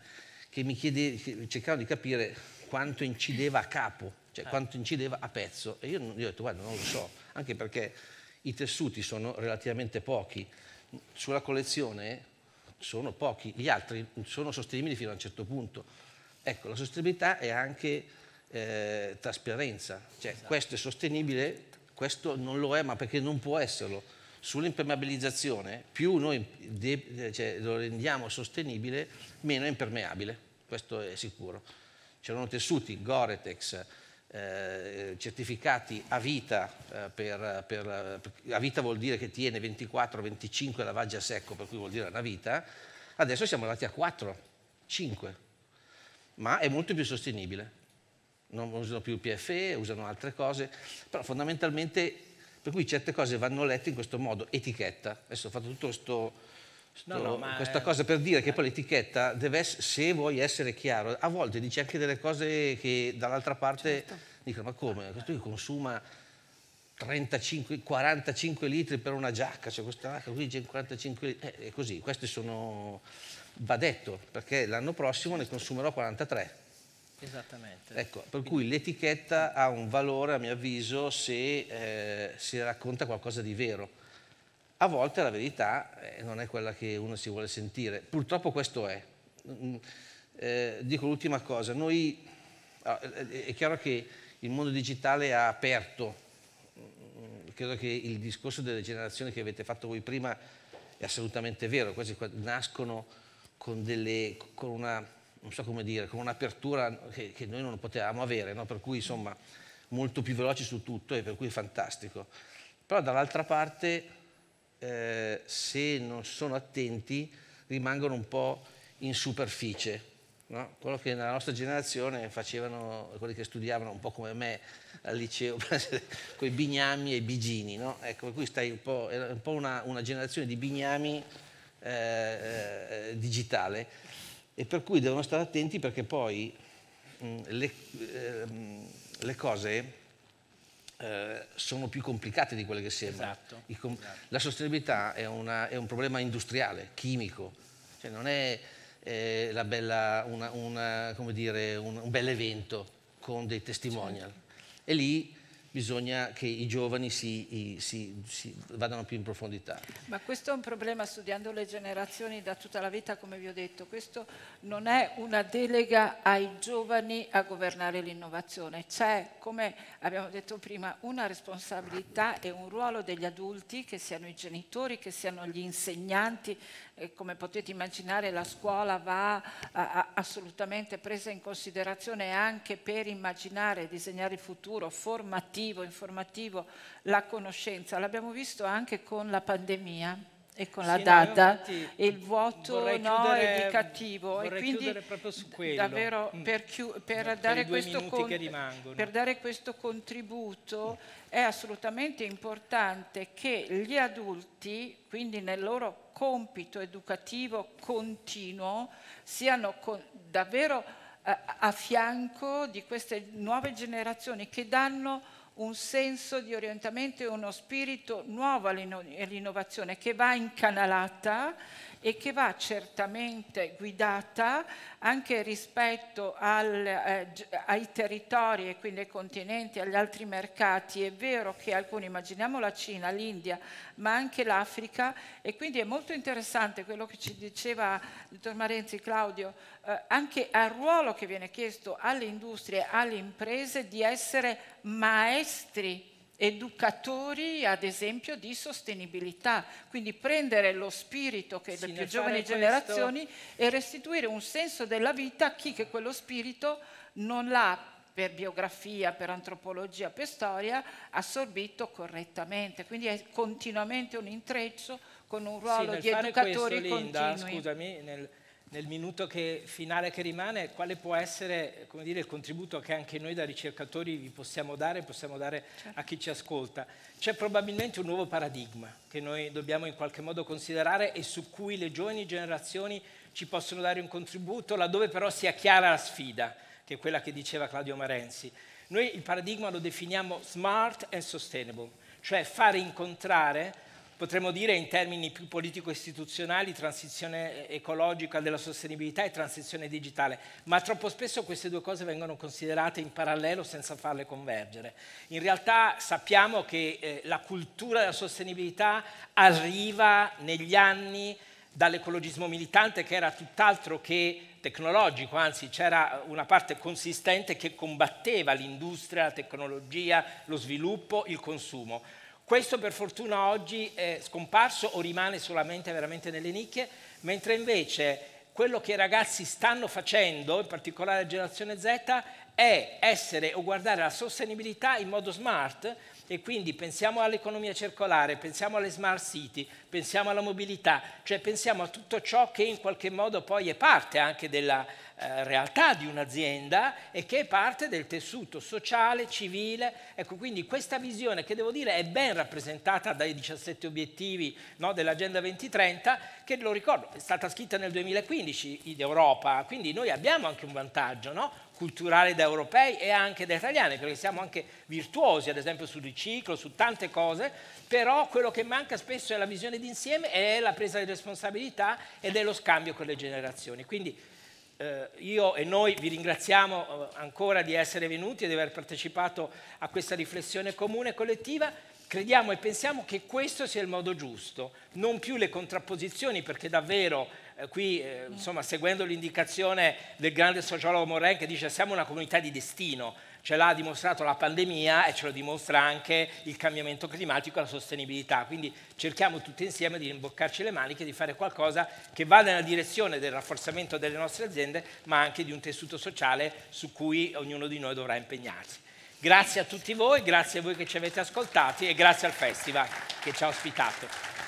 che mi chiedevano, cercavano di capire quanto incideva a capo, cioè ah. quanto incideva a pezzo. E io, io ho detto, guarda, non lo so, anche perché i tessuti sono relativamente pochi, sulla collezione sono pochi, gli altri sono sostenibili fino a un certo punto. Ecco, la sostenibilità è anche eh, trasparenza, cioè esatto. questo è sostenibile questo non lo è, ma perché non può esserlo. Sull'impermeabilizzazione, più noi cioè, lo rendiamo sostenibile, meno è impermeabile, questo è sicuro. C'erano tessuti, Goretex, eh, certificati a vita, eh, per, per, a vita vuol dire che tiene 24-25 lavaggi a secco, per cui vuol dire una vita, adesso siamo arrivati a 4, 5, ma è molto più sostenibile non usano più il PFE, usano altre cose, però fondamentalmente per cui certe cose vanno lette in questo modo, etichetta. Adesso ho fatto tutto questo, sto, no, no, questa cosa per dire che poi l'etichetta deve essere, se vuoi essere chiaro, a volte dice anche delle cose che dall'altra parte certo. dicono ma come? Questo che consuma 35, 45 litri per una giacca, cioè questa giacca qui dice 45 litri, eh, è così, queste sono, va detto, perché l'anno prossimo ne consumerò 43 Esattamente. Ecco, per cui l'etichetta ha un valore, a mio avviso, se eh, si racconta qualcosa di vero. A volte la verità eh, non è quella che uno si vuole sentire. Purtroppo questo è. Mm, eh, dico l'ultima cosa. Noi, ah, eh, eh, è chiaro che il mondo digitale ha aperto. Mm, credo che il discorso delle generazioni che avete fatto voi prima è assolutamente vero. Questi nascono con, delle, con una non so come dire, con un'apertura che, che noi non potevamo avere, no? per cui insomma molto più veloci su tutto e per cui è fantastico. Però dall'altra parte, eh, se non sono attenti, rimangono un po' in superficie. No? Quello che nella nostra generazione facevano quelli che studiavano un po' come me al liceo, con i bignami e i bigini, no? ecco, per cui stai un po', è un po' una, una generazione di bignami eh, eh, digitale e per cui devono stare attenti perché poi mh, mm, le, eh, le, cose eh, sono più complicate di quelle che sembrano. Esatto, com- esatto. La sostenibilità è, una, è, un problema industriale, chimico, cioè non è eh, bella, una, una, dire, un, un bel evento con dei testimonial. Certo. E lì bisogna che i giovani si, si, si, vadano più in profondità. Ma questo è un problema studiando le generazioni da tutta la vita, come vi ho detto, questo non è una delega ai giovani a governare l'innovazione, c'è, come abbiamo detto prima, una responsabilità e un ruolo degli adulti, che siano i genitori, che siano gli insegnanti, e come potete immaginare la scuola va a, a, assolutamente presa in considerazione anche per immaginare e disegnare il futuro formativo, informativo, la conoscenza. L'abbiamo visto anche con la pandemia e con sì, la data e il vuoto no, chiudere, educativo e quindi davvero mm. per, per, per, dare per, dare questo contributo è assolutamente importante che gli adulti quindi nel loro compito educativo continuo siano con, davvero eh, a fianco di queste nuove generazioni che danno un senso di orientamento e uno spirito nuovo all'innovazione che va incanalata e che va certamente guidata anche rispetto al, eh, ai territori e quindi ai continenti, agli altri mercati. È vero che alcuni, immaginiamo la Cina, l'India, ma anche l'Africa e quindi è molto interessante quello che ci diceva il dottor Marenzi Claudio, eh, anche al ruolo che viene chiesto alle industrie, alle imprese di essere maestri educatori ad esempio di sostenibilità, quindi prendere lo spirito che è delle più giovani generazioni questo... e restituire un senso della vita a chi che quello spirito non l'ha per biografia, per antropologia, per storia, assorbito correttamente. Quindi è continuamente un intreccio con un ruolo sì, di educatori questo, Linda, continui. Scusami, nel nel minuto che, finale che rimane, quale può essere dire, il contributo che anche noi da ricercatori vi possiamo dare, possiamo dare certo. a chi ci ascolta. C'è probabilmente un nuovo paradigma che noi dobbiamo in qualche modo considerare e su cui le giovani generazioni ci possono dare un contributo, laddove però sia chiara la sfida, che è quella che diceva Claudio Marenzi. Noi il paradigma lo definiamo smart and sustainable, cioè fare incontrare potremmo dire in termini più politico-istituzionali, transizione eh, ecologica della sostenibilità e transizione digitale, ma troppo spesso queste due cose vengono considerate in parallelo senza farle convergere. In realtà sappiamo che eh, la cultura della sostenibilità arriva negli anni dall'ecologismo militante che era tutt'altro che tecnologico, anzi c'era una parte consistente che combatteva l'industria, la tecnologia, lo sviluppo, il consumo. Questo per fortuna oggi è scomparso o rimane solamente veramente nelle nicchie, mentre invece quello che i ragazzi stanno facendo, in particolare la generazione Z, è essere o guardare la sostenibilità in modo smart e quindi pensiamo all'economia circolare, pensiamo alle smart city, pensiamo alla mobilità, cioè pensiamo a tutto ciò che in qualche modo poi è parte anche della eh, realtà di un'azienda e che è parte del tessuto sociale, civile. Ecco, quindi questa visione che devo dire è ben rappresentata dai 17 obiettivi no, dell'Agenda 2030, che lo ricordo, è stata scritta nel 2015 in Europa, quindi noi abbiamo anche un vantaggio, no? culturale da europei e anche da italiani, perché siamo anche virtuosi, ad esempio sul riciclo, su tante cose, però quello che manca spesso è la visione d'insieme è la presa di responsabilità ed è lo scambio con le generazioni. Quindi eh, io e noi vi ringraziamo eh, ancora di essere venuti e di aver partecipato a questa riflessione comune e collettiva crediamo e pensiamo che questo sia il modo giusto, non più le contrapposizioni, perché davvero eh, qui, eh, insomma, seguendo l'indicazione del grande sociologo Moren che dice siamo una comunità di destino, ce l'ha dimostrato la pandemia e ce lo dimostra anche il cambiamento climatico e la sostenibilità, quindi cerchiamo tutti insieme di rimboccarci le maniche, di fare qualcosa che vada nella direzione del rafforzamento delle nostre aziende, ma anche di un tessuto sociale su cui ognuno di noi dovrà impegnarsi. Grazie a tutti voi, grazie a voi che ci avete ascoltati e grazie al Festival che ci ha ospitato.